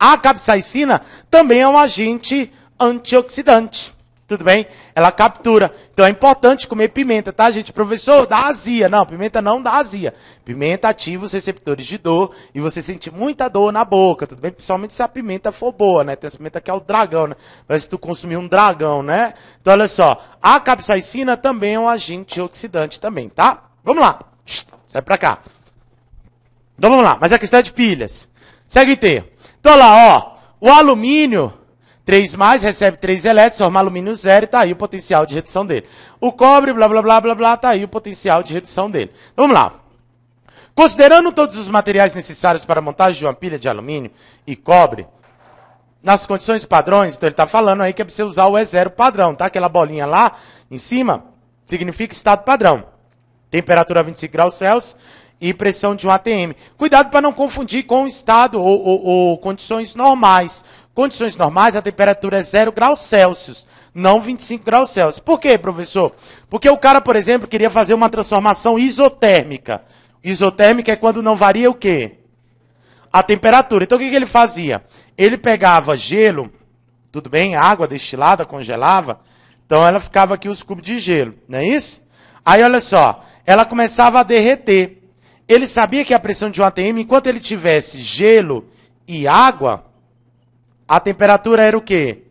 A capsaicina também é um agente antioxidante. Tudo bem? Ela captura. Então é importante comer pimenta, tá, gente? Professor, dá azia. Não, pimenta não dá azia. Pimenta ativa os receptores de dor e você sente muita dor na boca, tudo bem? Principalmente se a pimenta for boa, né? Tem essa pimenta que é o dragão, né? Parece que tu consumiu um dragão, né? Então olha só, a capsaicina também é um agente oxidante também, tá? Vamos lá. Sai pra cá. Então vamos lá, mas a questão é de pilhas. Segue o Então olha lá, ó. O alumínio 3 mais, recebe 3 elétrons, forma alumínio zero, está aí o potencial de redução dele. O cobre, blá, blá, blá, blá, blá, está aí o potencial de redução dele. Vamos lá. Considerando todos os materiais necessários para a montagem de uma pilha de alumínio e cobre, nas condições padrões, então ele está falando aí que é para você usar o E0 padrão, tá? Aquela bolinha lá em cima significa estado padrão. Temperatura 25 graus Celsius e pressão de um ATM. Cuidado para não confundir com estado ou, ou, ou condições normais Condições normais, a temperatura é 0 graus Celsius, não 25 graus Celsius. Por quê, professor? Porque o cara, por exemplo, queria fazer uma transformação isotérmica. Isotérmica é quando não varia o quê? A temperatura. Então o que, que ele fazia? Ele pegava gelo, tudo bem, água destilada, congelava. Então ela ficava aqui os cubos de gelo, não é isso? Aí olha só, ela começava a derreter. Ele sabia que a pressão de um ATM, enquanto ele tivesse gelo e água, a temperatura era o quê?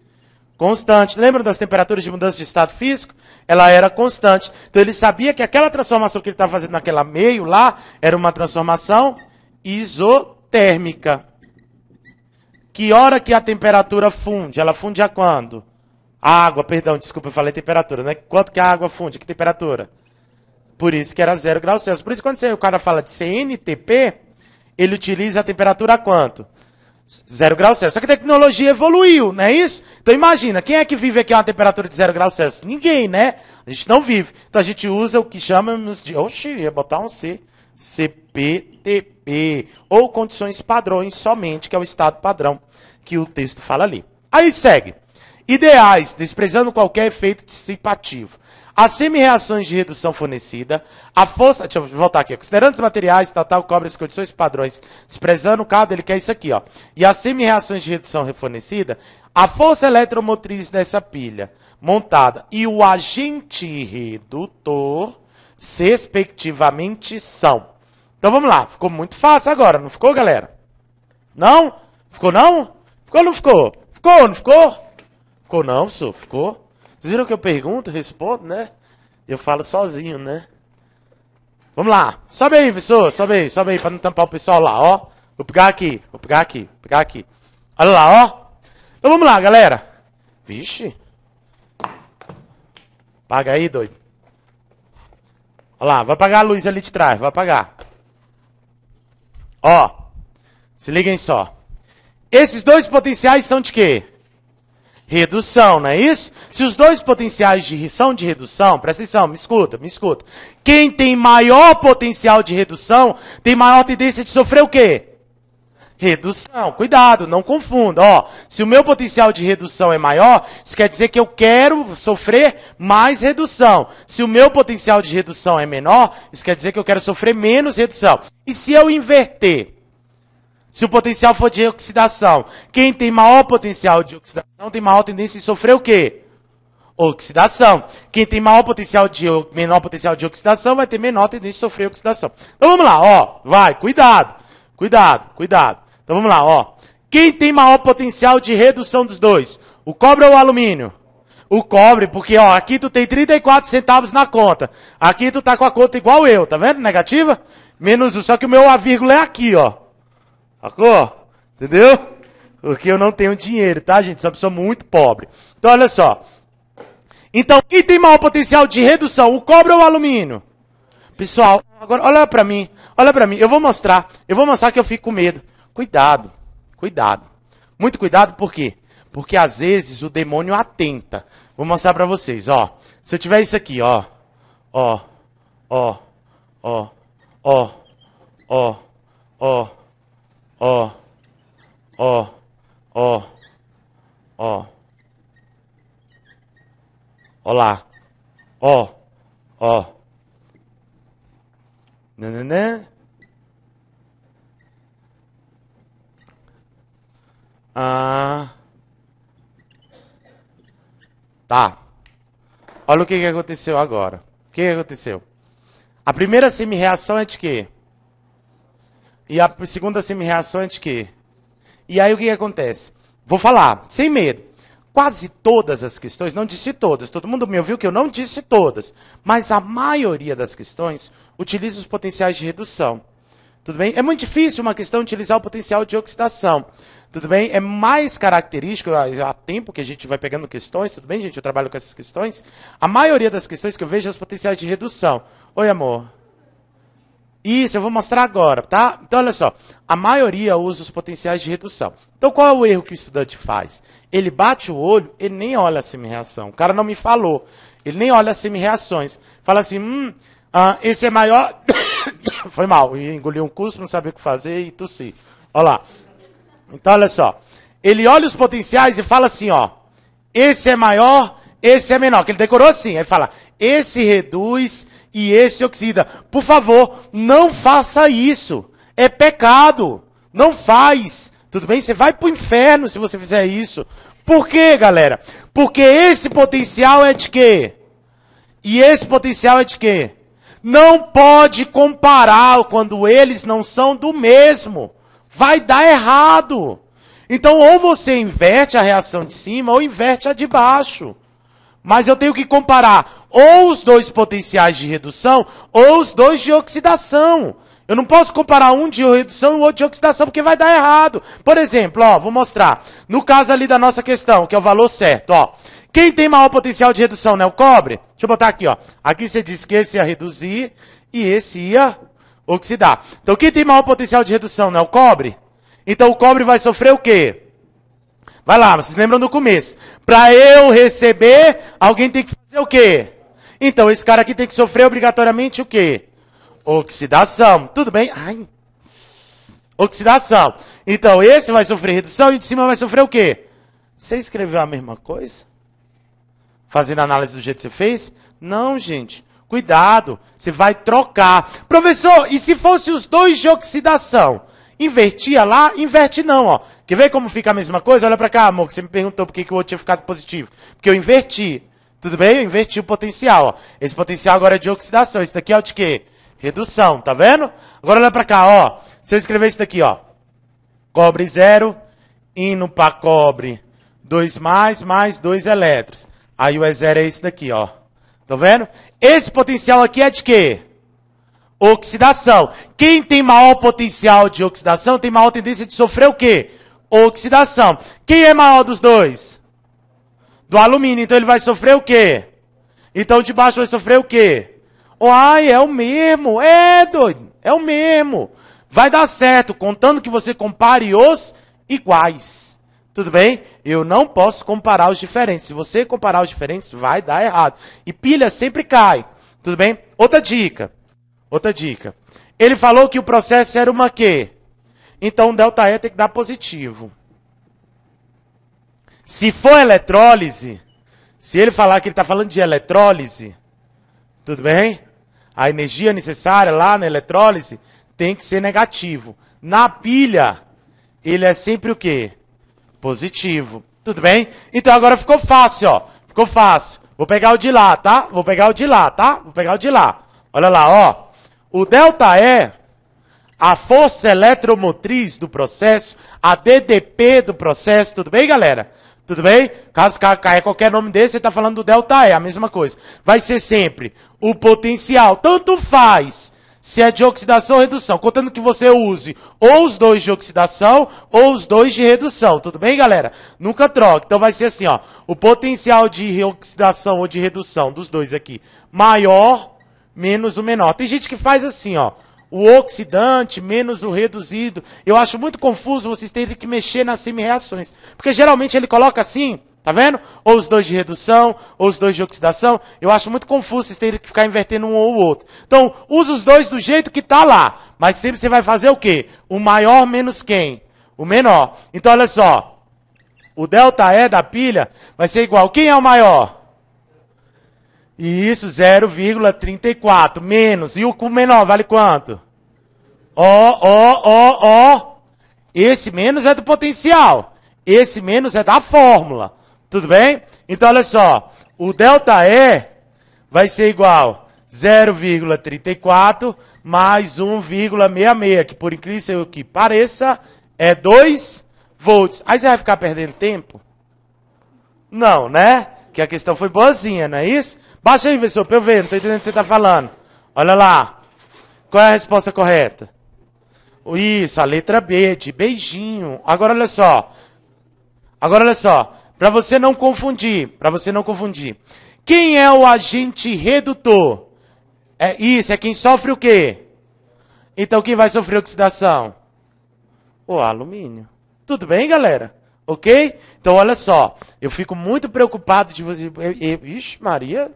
Constante. Lembram das temperaturas de mudança de estado físico? Ela era constante. Então ele sabia que aquela transformação que ele estava fazendo naquela meio lá era uma transformação isotérmica. Que hora que a temperatura funde? Ela funde a quando? A água, perdão, desculpa, eu falei temperatura, né? Quanto que a água funde? Que temperatura? Por isso que era zero graus Celsius. Por isso quando o cara fala de CNTP, ele utiliza a temperatura a quanto? Zero graus Celsius. Só que a tecnologia evoluiu, não é isso? Então imagina, quem é que vive aqui a uma temperatura de zero graus Celsius? Ninguém, né? A gente não vive. Então a gente usa o que chamamos de. Oxi, ia botar um C. CPTP. Ou condições padrões somente, que é o estado padrão que o texto fala ali. Aí segue. Ideais, desprezando qualquer efeito dissipativo as semi-reações de redução fornecida, a força. Deixa eu voltar aqui. Considerando os materiais, estatal cobre as condições padrões, desprezando o cabo ele quer isso aqui, ó. E as semi-reações de redução refornecida, a força eletromotriz dessa pilha montada e o agente redutor, respectivamente, são. Então vamos lá, ficou muito fácil agora, não ficou, galera? Não? Ficou não? Ficou ou não ficou? Ficou ou não ficou? Ficou não, senhor? Ficou? Vocês viram que eu pergunto, respondo, né? Eu falo sozinho, né? Vamos lá. Sobe aí, pessoa. Sobe aí, sobe aí, pra não tampar o pessoal lá, ó. Vou pegar aqui, vou pegar aqui, vou pegar aqui. Olha lá, ó. Então vamos lá, galera. Vixe. Paga aí, doido. Olha lá, vai apagar a luz ali de trás, vai apagar. Ó, se liguem só. Esses dois potenciais são de quê? redução, não é isso? Se os dois potenciais de são de redução, presta atenção, me escuta, me escuta. Quem tem maior potencial de redução tem maior tendência de sofrer o quê? Redução. Cuidado, não confunda. Ó, se o meu potencial de redução é maior, isso quer dizer que eu quero sofrer mais redução. Se o meu potencial de redução é menor, isso quer dizer que eu quero sofrer menos redução. E se eu inverter? Se o potencial for de oxidação, quem tem maior potencial de oxidação tem maior tendência de sofrer o quê? Oxidação. Quem tem maior potencial de menor potencial de oxidação vai ter menor tendência de sofrer oxidação. Então vamos lá, ó, vai, cuidado. Cuidado, cuidado. Então vamos lá, ó. Quem tem maior potencial de redução dos dois? O cobre ou o alumínio? o cobre, porque ó, aqui tu tem 34 centavos na conta. Aqui tu tá com a conta igual eu, tá vendo? Negativa? Menos um. Só que o meu a vírgula é aqui, ó. Sacou? Entendeu? Porque eu não tenho dinheiro, tá, gente? Sou uma pessoa muito pobre. Então, olha só. Então, e tem maior potencial de redução, o cobre ou o alumínio? Pessoal, agora olha para mim, olha para mim, eu vou mostrar, eu vou mostrar que eu fico com medo. Cuidado, cuidado. Muito cuidado por quê? Porque às vezes o demônio atenta. Vou mostrar para vocês, ó. Se eu tiver isso aqui, ó. Ó. Ó. Ó. Ó. Ó. Ó ó, ó, ó, ó. Olá. Ó, ó. Nananã. Ah. Tá. Olha o que, que aconteceu agora. O que, que aconteceu? A primeira semi-reação é de quê? E a segunda semi-reação é de quê? E aí o que acontece? Vou falar, sem medo. Quase todas as questões, não disse todas, todo mundo me ouviu que eu não disse todas, mas a maioria das questões utiliza os potenciais de redução. Tudo bem? É muito difícil uma questão utilizar o potencial de oxidação. Tudo bem? É mais característico, há tempo que a gente vai pegando questões, tudo bem, gente? Eu trabalho com essas questões. A maioria das questões que eu vejo é os potenciais de redução. Oi, amor. Isso, eu vou mostrar agora, tá? Então, olha só. A maioria usa os potenciais de redução. Então, qual é o erro que o estudante faz? Ele bate o olho, ele nem olha a semi-reação. O cara não me falou. Ele nem olha as semi-reações. Fala assim, hum, ah, esse é maior... [coughs] Foi mal, engoliu um cuspo, não sabia o que fazer e tossi. Olha lá. Então, olha só. Ele olha os potenciais e fala assim, ó. Esse é maior, esse é menor. Que ele decorou assim. Aí fala, esse reduz e esse oxida. Por favor, não faça isso. É pecado. Não faz. Tudo bem? Você vai para o inferno se você fizer isso. Por quê, galera? Porque esse potencial é de quê? E esse potencial é de quê? Não pode comparar quando eles não são do mesmo. Vai dar errado. Então, ou você inverte a reação de cima, ou inverte a de baixo. Mas eu tenho que comparar ou os dois potenciais de redução ou os dois de oxidação. Eu não posso comparar um de redução e o outro de oxidação porque vai dar errado. Por exemplo, ó, vou mostrar. No caso ali da nossa questão, que é o valor certo, ó. Quem tem maior potencial de redução, né? O cobre? Deixa eu botar aqui, ó. Aqui você disse que esse ia reduzir e esse ia oxidar. Então, quem tem maior potencial de redução, né? O cobre? Então, o cobre vai sofrer o quê? Vai lá, vocês lembram do começo. Para eu receber, alguém tem que fazer o quê? Então, esse cara aqui tem que sofrer obrigatoriamente o quê? Oxidação. Tudo bem? Ai. Oxidação. Então, esse vai sofrer redução e de cima vai sofrer o quê? Você escreveu a mesma coisa? Fazendo análise do jeito que você fez? Não, gente. Cuidado, você vai trocar. Professor, e se fosse os dois de oxidação? Invertia lá, inverte não, ó. Quer ver como fica a mesma coisa? Olha pra cá, amor, que você me perguntou por que, que o outro tinha ficado positivo. Porque eu inverti. Tudo bem? Eu inverti o potencial, ó. Esse potencial agora é de oxidação. Esse daqui é o de quê? Redução, tá vendo? Agora olha pra cá, ó. Se eu escrever isso daqui, ó. Cobre zero, indo pra cobre 2 mais, mais 2 elétrons. Aí o E0 é esse daqui, ó. Tá vendo? Esse potencial aqui é de quê? Oxidação. Quem tem maior potencial de oxidação tem maior tendência de sofrer o quê? Oxidação. Quem é maior dos dois? Do alumínio. Então ele vai sofrer o quê? Então de baixo vai sofrer o quê? Oh, ai, é o mesmo. É, doido. É o mesmo. Vai dar certo, contando que você compare os iguais. Tudo bem? Eu não posso comparar os diferentes. Se você comparar os diferentes, vai dar errado. E pilha sempre cai. Tudo bem? Outra dica. Outra dica. Ele falou que o processo era uma Q. Então o delta E tem que dar positivo. Se for eletrólise, se ele falar que ele está falando de eletrólise, tudo bem? A energia necessária lá na eletrólise tem que ser negativo. Na pilha, ele é sempre o quê? Positivo. Tudo bem? Então agora ficou fácil, ó. Ficou fácil. Vou pegar o de lá, tá? Vou pegar o de lá, tá? Vou pegar o de lá. Olha lá, ó. O delta E, é a força eletromotriz do processo, a DDP do processo, tudo bem, galera? Tudo bem? Caso caia qualquer nome desse, você está falando do delta E, a mesma coisa. Vai ser sempre o potencial, tanto faz se é de oxidação ou redução, contando que você use ou os dois de oxidação ou os dois de redução, tudo bem, galera? Nunca troque. Então vai ser assim, ó, o potencial de oxidação ou de redução dos dois aqui maior menos o menor. Tem gente que faz assim, ó. O oxidante menos o reduzido. Eu acho muito confuso vocês terem que mexer nas semi-reações. Porque geralmente ele coloca assim, tá vendo? Ou os dois de redução, ou os dois de oxidação. Eu acho muito confuso vocês terem que ficar invertendo um ou o outro. Então, usa os dois do jeito que tá lá. Mas sempre você vai fazer o quê? O maior menos quem? O menor. Então, olha só. O delta E da pilha vai ser igual. Quem é o maior? Isso, 0,34 menos. E o menor vale quanto? Ó, ó, ó, ó. Esse menos é do potencial. Esse menos é da fórmula. Tudo bem? Então, olha só. O delta E vai ser igual 0,34 mais 1,66, que por incrível que pareça, é 2 volts. Aí você vai ficar perdendo tempo? Não, né? Que a questão foi boazinha, não é isso? Baixa aí, professor, pra eu ver, não tô entendendo o que você tá falando. Olha lá. Qual é a resposta correta? Isso, a letra B, de beijinho. Agora olha só. Agora olha só. Para você não confundir, para você não confundir. Quem é o agente redutor? É isso, é quem sofre o quê? Então quem vai sofrer oxidação? O alumínio. Tudo bem, galera? Ok? Então olha só, eu fico muito preocupado de você. Ixi, Maria,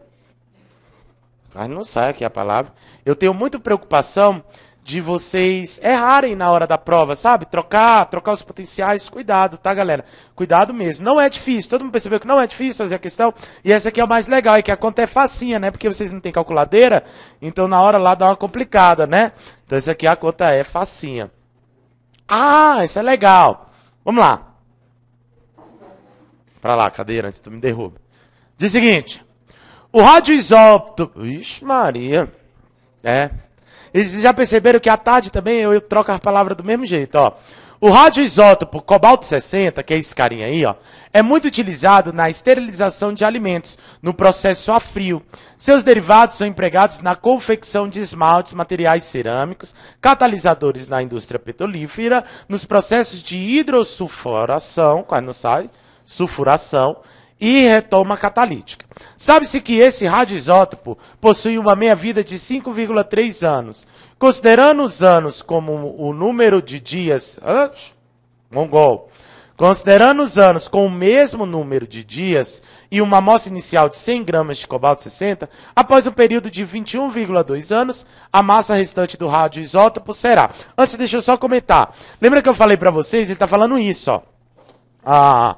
mas não sai aqui a palavra. Eu tenho muita preocupação de vocês errarem na hora da prova, sabe? Trocar, trocar os potenciais, cuidado, tá, galera? Cuidado mesmo. Não é difícil, todo mundo percebeu que não é difícil fazer a questão, e essa aqui é o mais legal, é que a conta é facinha, né? Porque vocês não têm calculadeira, então na hora lá dá uma complicada, né? Então essa aqui a conta é facinha. Ah, isso é legal. Vamos lá. Pra lá, cadeira, antes tu me derruba. Diz o seguinte, o radioisótopo, Ixi, Maria. É. vocês já perceberam que à tarde também eu, eu troco as palavras do mesmo jeito, ó. O radioisótopo cobalto 60, que é esse carinha aí, ó, é muito utilizado na esterilização de alimentos, no processo a frio. Seus derivados são empregados na confecção de esmaltes, materiais cerâmicos, catalisadores na indústria petrolífera, nos processos de hidrosulfuração, quase não sai, sulfuração, e retoma catalítica. Sabe-se que esse radioisótopo possui uma meia-vida de 5,3 anos. Considerando os anos como o número de dias. mongol. Considerando os anos com o mesmo número de dias e uma amostra inicial de 100 gramas de cobalto 60, após um período de 21,2 anos, a massa restante do radioisótopo será. Antes, deixa eu só comentar. Lembra que eu falei para vocês? Ele está falando isso, ó. Ah,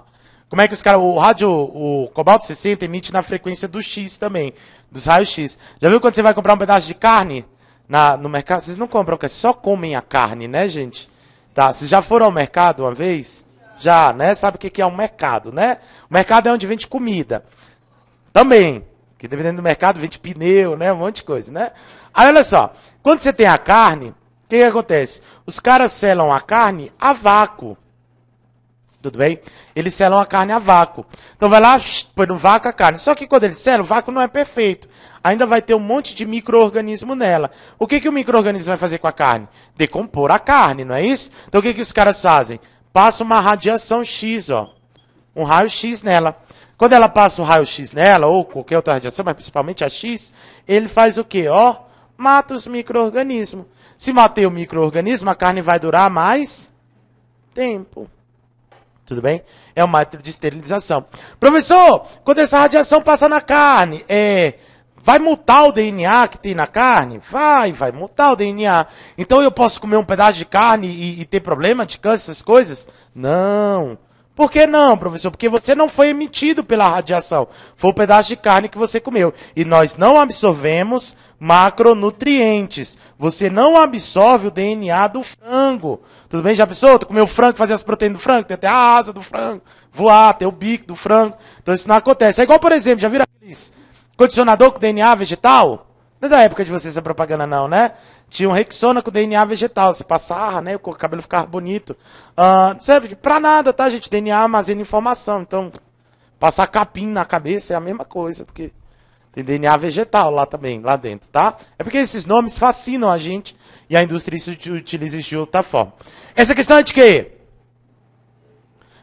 como é que os caras. O rádio, o cobalto 60 emite na frequência do X também, dos raios X. Já viu quando você vai comprar um pedaço de carne na, no mercado? Vocês não compram, vocês só comem a carne, né, gente? Tá, vocês já foram ao mercado uma vez? Já, né? Sabe o que é um mercado, né? O mercado é onde vende comida. Também. Que dependendo do mercado, vende pneu, né? Um monte de coisa, né? Aí olha só, quando você tem a carne, o que, que acontece? Os caras selam a carne a vácuo. Tudo bem? Eles selam a carne a vácuo. Então vai lá, põe no vácuo a carne. Só que quando eles selam, o vácuo não é perfeito. Ainda vai ter um monte de micro-organismo nela. O que, que o micro-organismo vai fazer com a carne? Decompor a carne, não é isso? Então o que, que os caras fazem? Passa uma radiação X, ó. Um raio X nela. Quando ela passa um raio X nela, ou qualquer outra radiação, mas principalmente a X, ele faz o quê? Ó, mata os micro-organismos. Se matei o micro-organismo, a carne vai durar mais tempo. Tudo bem? É uma método de esterilização. Professor, quando essa radiação passa na carne, é, vai mutar o DNA que tem na carne? Vai, vai mutar o DNA. Então eu posso comer um pedaço de carne e, e ter problema de câncer, essas coisas? Não. Por que não, professor? Porque você não foi emitido pela radiação. Foi o pedaço de carne que você comeu. E nós não absorvemos macronutrientes. Você não absorve o DNA do frango. Tudo bem? Já pensou? Tu comeu frango, fazer as proteínas do frango, tem até a asa do frango, voar, tem o bico do frango. Então isso não acontece. É igual, por exemplo, já viram aqueles condicionador com DNA vegetal? Não é da época de vocês essa propaganda não, né? Tinha um Rexona com DNA vegetal. Você passava, né? O cabelo ficava bonito. Uh, ah, serve pra nada, tá, gente? DNA armazena informação. Então, passar capim na cabeça é a mesma coisa, porque tem DNA vegetal lá também, lá dentro, tá? É porque esses nomes fascinam a gente e a indústria isso utiliza de outra forma. Essa questão é de quê?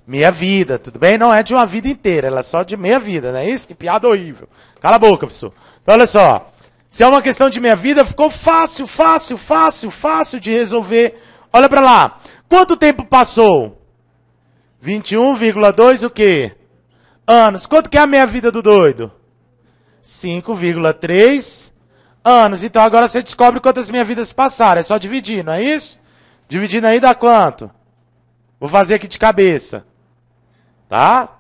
Meia vida, tudo bem? Não é de uma vida inteira, ela é só de meia vida, não é isso? Que piada horrível. Cala a boca, professor. Então, olha só. Se é uma questão de minha vida, ficou fácil, fácil, fácil, fácil de resolver. Olha para lá. Quanto tempo passou? 21,2 o quê? Anos. Quanto que é a minha vida do doido? 5,3 anos. Então agora você descobre quantas minhas vidas passaram. É só dividir, não é isso? Dividindo aí dá quanto? Vou fazer aqui de cabeça. Tá?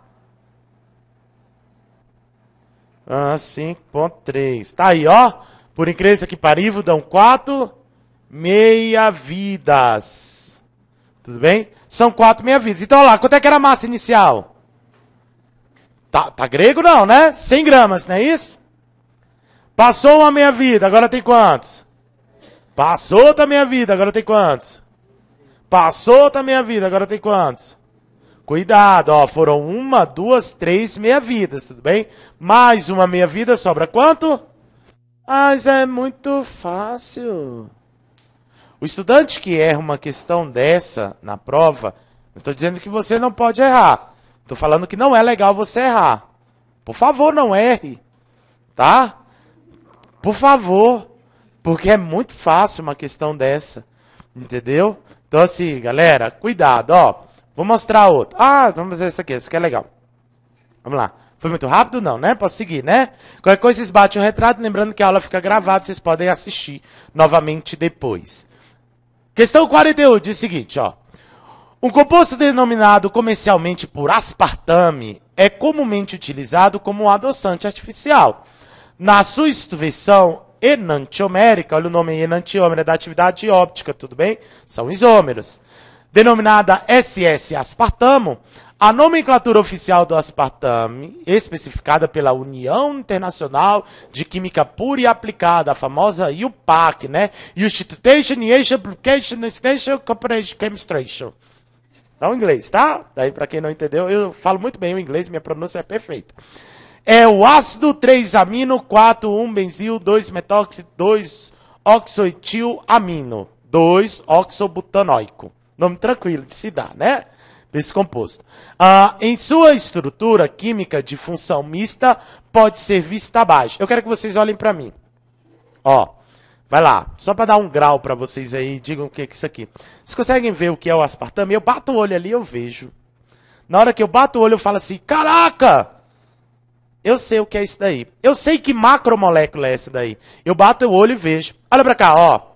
Ah, 5.3. Tá aí, ó. Por incrível que parivo, dão 4 meia vidas. Tudo bem? São 4 meia vidas. Então, olha lá, quanto é que era a massa inicial? Tá, tá grego não, né? 100 gramas, não é isso? Passou uma meia vida, agora tem quantos? Passou outra meia vida, agora tem quantos? Passou outra meia vida, agora tem quantos? Cuidado, ó, foram uma, duas, três meia-vidas, tudo bem? Mais uma meia-vida, sobra quanto? Mas é muito fácil. O estudante que erra uma questão dessa na prova, estou dizendo que você não pode errar. Estou falando que não é legal você errar. Por favor, não erre. Tá? Por favor. Porque é muito fácil uma questão dessa. Entendeu? Então, assim, galera, cuidado, ó. Vou mostrar outro. Ah, vamos fazer esse aqui. Esse aqui é legal. Vamos lá. Foi muito rápido? Não, né? Posso seguir, né? Qualquer coisa, vocês batem o retrato. Lembrando que a aula fica gravada, vocês podem assistir novamente depois. Questão 41 diz o seguinte, ó. Um composto denominado comercialmente por aspartame é comumente utilizado como um adoçante artificial. Na sua instituição enantiomérica, olha o nome aí, enantiômero, é da atividade óptica, tudo bem? São isômeros denominada SS aspartamo, a nomenclatura oficial do aspartame, especificada pela União Internacional de Química Pura e Aplicada, a famosa UPAC, né? Institution Asia Application Extension Corporation Chemistry, Então, é inglês, tá? Daí, para quem não entendeu, eu falo muito bem o inglês, minha pronúncia é perfeita. É o ácido 3-amino 4-1-benzil 2-metóxido 2-oxoetilamino 2-oxobutanoico. Nome tranquilo de se dar, né? Esse composto. Ah, em sua estrutura química de função mista, pode ser vista abaixo. Eu quero que vocês olhem para mim. Ó, vai lá. Só para dar um grau para vocês aí, digam o que é isso aqui. Vocês conseguem ver o que é o aspartame? Eu bato o olho ali eu vejo. Na hora que eu bato o olho, eu falo assim, caraca! Eu sei o que é isso daí. Eu sei que macromolécula é essa daí. Eu bato o olho e vejo. Olha para cá, ó.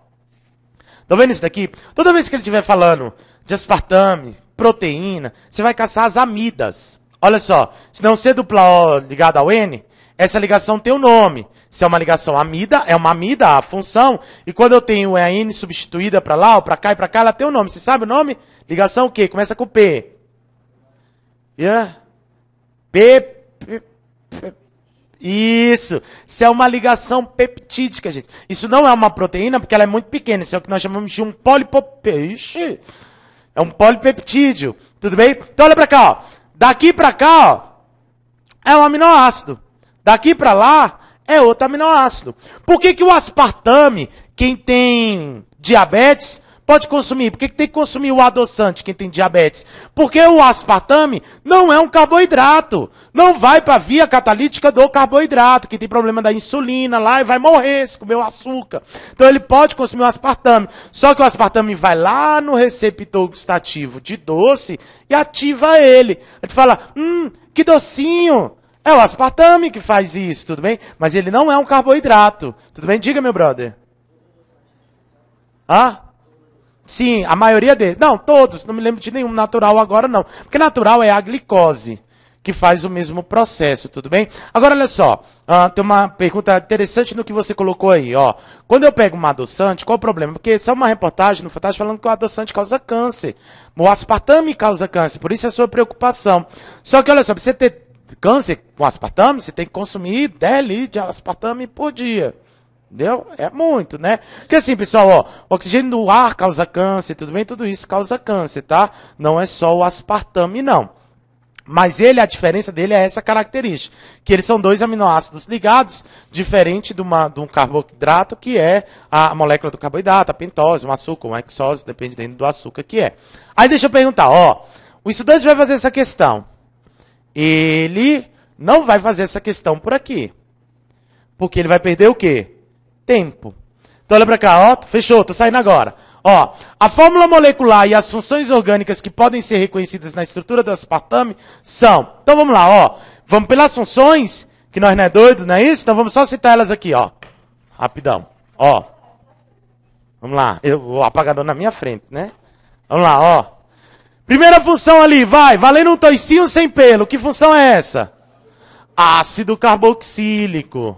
Tá vendo isso daqui? Toda vez que ele estiver falando de aspartame, proteína, você vai caçar as amidas. Olha só, se não ser dupla O ligada ao N, essa ligação tem o um nome. Se é uma ligação amida, é uma amida, a função. E quando eu tenho a N substituída para lá, ou para cá e para cá, ela tem o um nome. Você sabe o nome? Ligação o quê? Começa com P. Yeah. P, P, P, P isso. Isso é uma ligação peptídica, gente. Isso não é uma proteína porque ela é muito pequena. Isso é o que nós chamamos de um polipeptídeo. É um polipeptídeo. Tudo bem? Então olha para cá, ó. Daqui para cá, ó, é um aminoácido. Daqui para lá é outro aminoácido. Por que, que o aspartame, quem tem diabetes, pode consumir? Por que, que tem que consumir o adoçante quem tem diabetes? Porque o aspartame não é um carboidrato. Não vai para a via catalítica do carboidrato. Quem tem problema da insulina lá e vai morrer se comer o açúcar. Então ele pode consumir o aspartame. Só que o aspartame vai lá no receptor gustativo de doce e ativa ele. A gente fala, hum, que docinho. É o aspartame que faz isso, tudo bem? Mas ele não é um carboidrato. Tudo bem? Diga, meu brother. Ah? Sim, a maioria deles. Não, todos. Não me lembro de nenhum natural agora, não. Porque natural é a glicose, que faz o mesmo processo, tudo bem? Agora, olha só. Uh, tem uma pergunta interessante no que você colocou aí, ó. Quando eu pego um adoçante, qual o problema? Porque só uma reportagem no Fantástico falando que o adoçante causa câncer. O aspartame causa câncer, por isso é a sua preocupação. Só que, olha só, pra você ter câncer com aspartame, você tem que consumir 10 litros de aspartame por dia. Entendeu? É muito, né? Porque assim, pessoal, ó, o oxigênio do ar causa câncer, tudo bem? Tudo isso causa câncer, tá? Não é só o aspartame, não. Mas ele, a diferença dele é essa característica, que eles são dois aminoácidos ligados, diferente de, uma, de um carboidrato, que é a molécula do carboidrato, a pentose, um açúcar, um hexose, dependendo do açúcar que é. Aí deixa eu perguntar, ó, o estudante vai fazer essa questão. Ele não vai fazer essa questão por aqui. Porque ele vai perder o quê? tempo. Então olha para cá, ó, fechou, tô saindo agora. Ó, a fórmula molecular e as funções orgânicas que podem ser reconhecidas na estrutura do aspartame são. Então vamos lá, ó. Vamos pelas funções, que nós não é doido, não é isso? Então vamos só citar elas aqui, ó. Rapidão. Ó. Vamos lá. Eu, o apagador na minha frente, né? Vamos lá, ó. Primeira função ali, vai. Valendo um toicinho sem pelo. Que função é essa? Ácido carboxílico.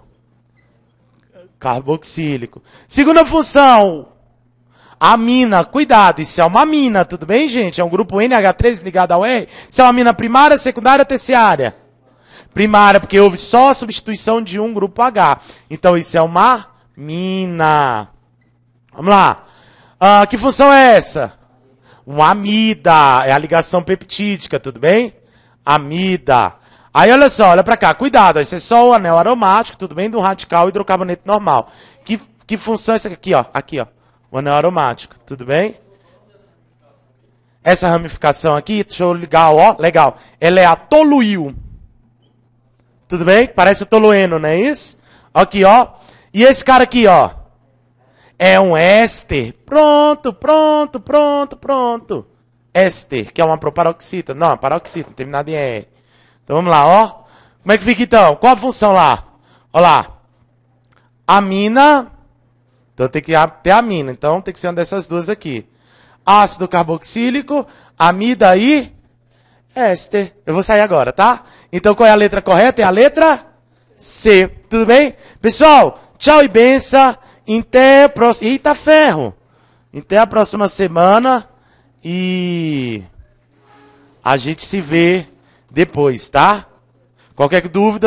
Carboxílico. Segunda função, amina. Cuidado, isso é uma amina, tudo bem, gente? É um grupo NH3 ligado ao R. Isso é uma amina primária, secundária, terciária? Primária, porque houve só a substituição de um grupo H. Então, isso é uma amina. Vamos lá. Ah, que função é essa? Uma amida. É a ligação peptídica, tudo bem? Amida. Aí olha só, olha pra cá, cuidado, esse é só o anel aromático, tudo bem, do radical hidrocarboneto normal. Que, que função é essa aqui, ó? Aqui, ó. O anel aromático, tudo bem? Essa ramificação aqui, deixa eu ligar, ó, legal. Ela é a toluil. Tudo bem? Parece o tolueno, não é isso? Aqui, ó. E esse cara aqui, ó. É um éster. Pronto, pronto, pronto, pronto. Éster, que é uma proparoxita. Não, é paroxita, não tem nada em... É. Então vamos lá, ó. Como é que fica então? Qual a função lá? Olha lá. A mina. Então tem que ter a mina. Então tem que ser uma dessas duas aqui. Ácido carboxílico, amida e éster. Eu vou sair agora, tá? Então qual é a letra correta? É a letra C. Tudo bem? Pessoal, tchau e benção. Até a próxima. Eita ferro! Até a próxima semana. E a gente se vê depois, tá? Qualquer dúvida.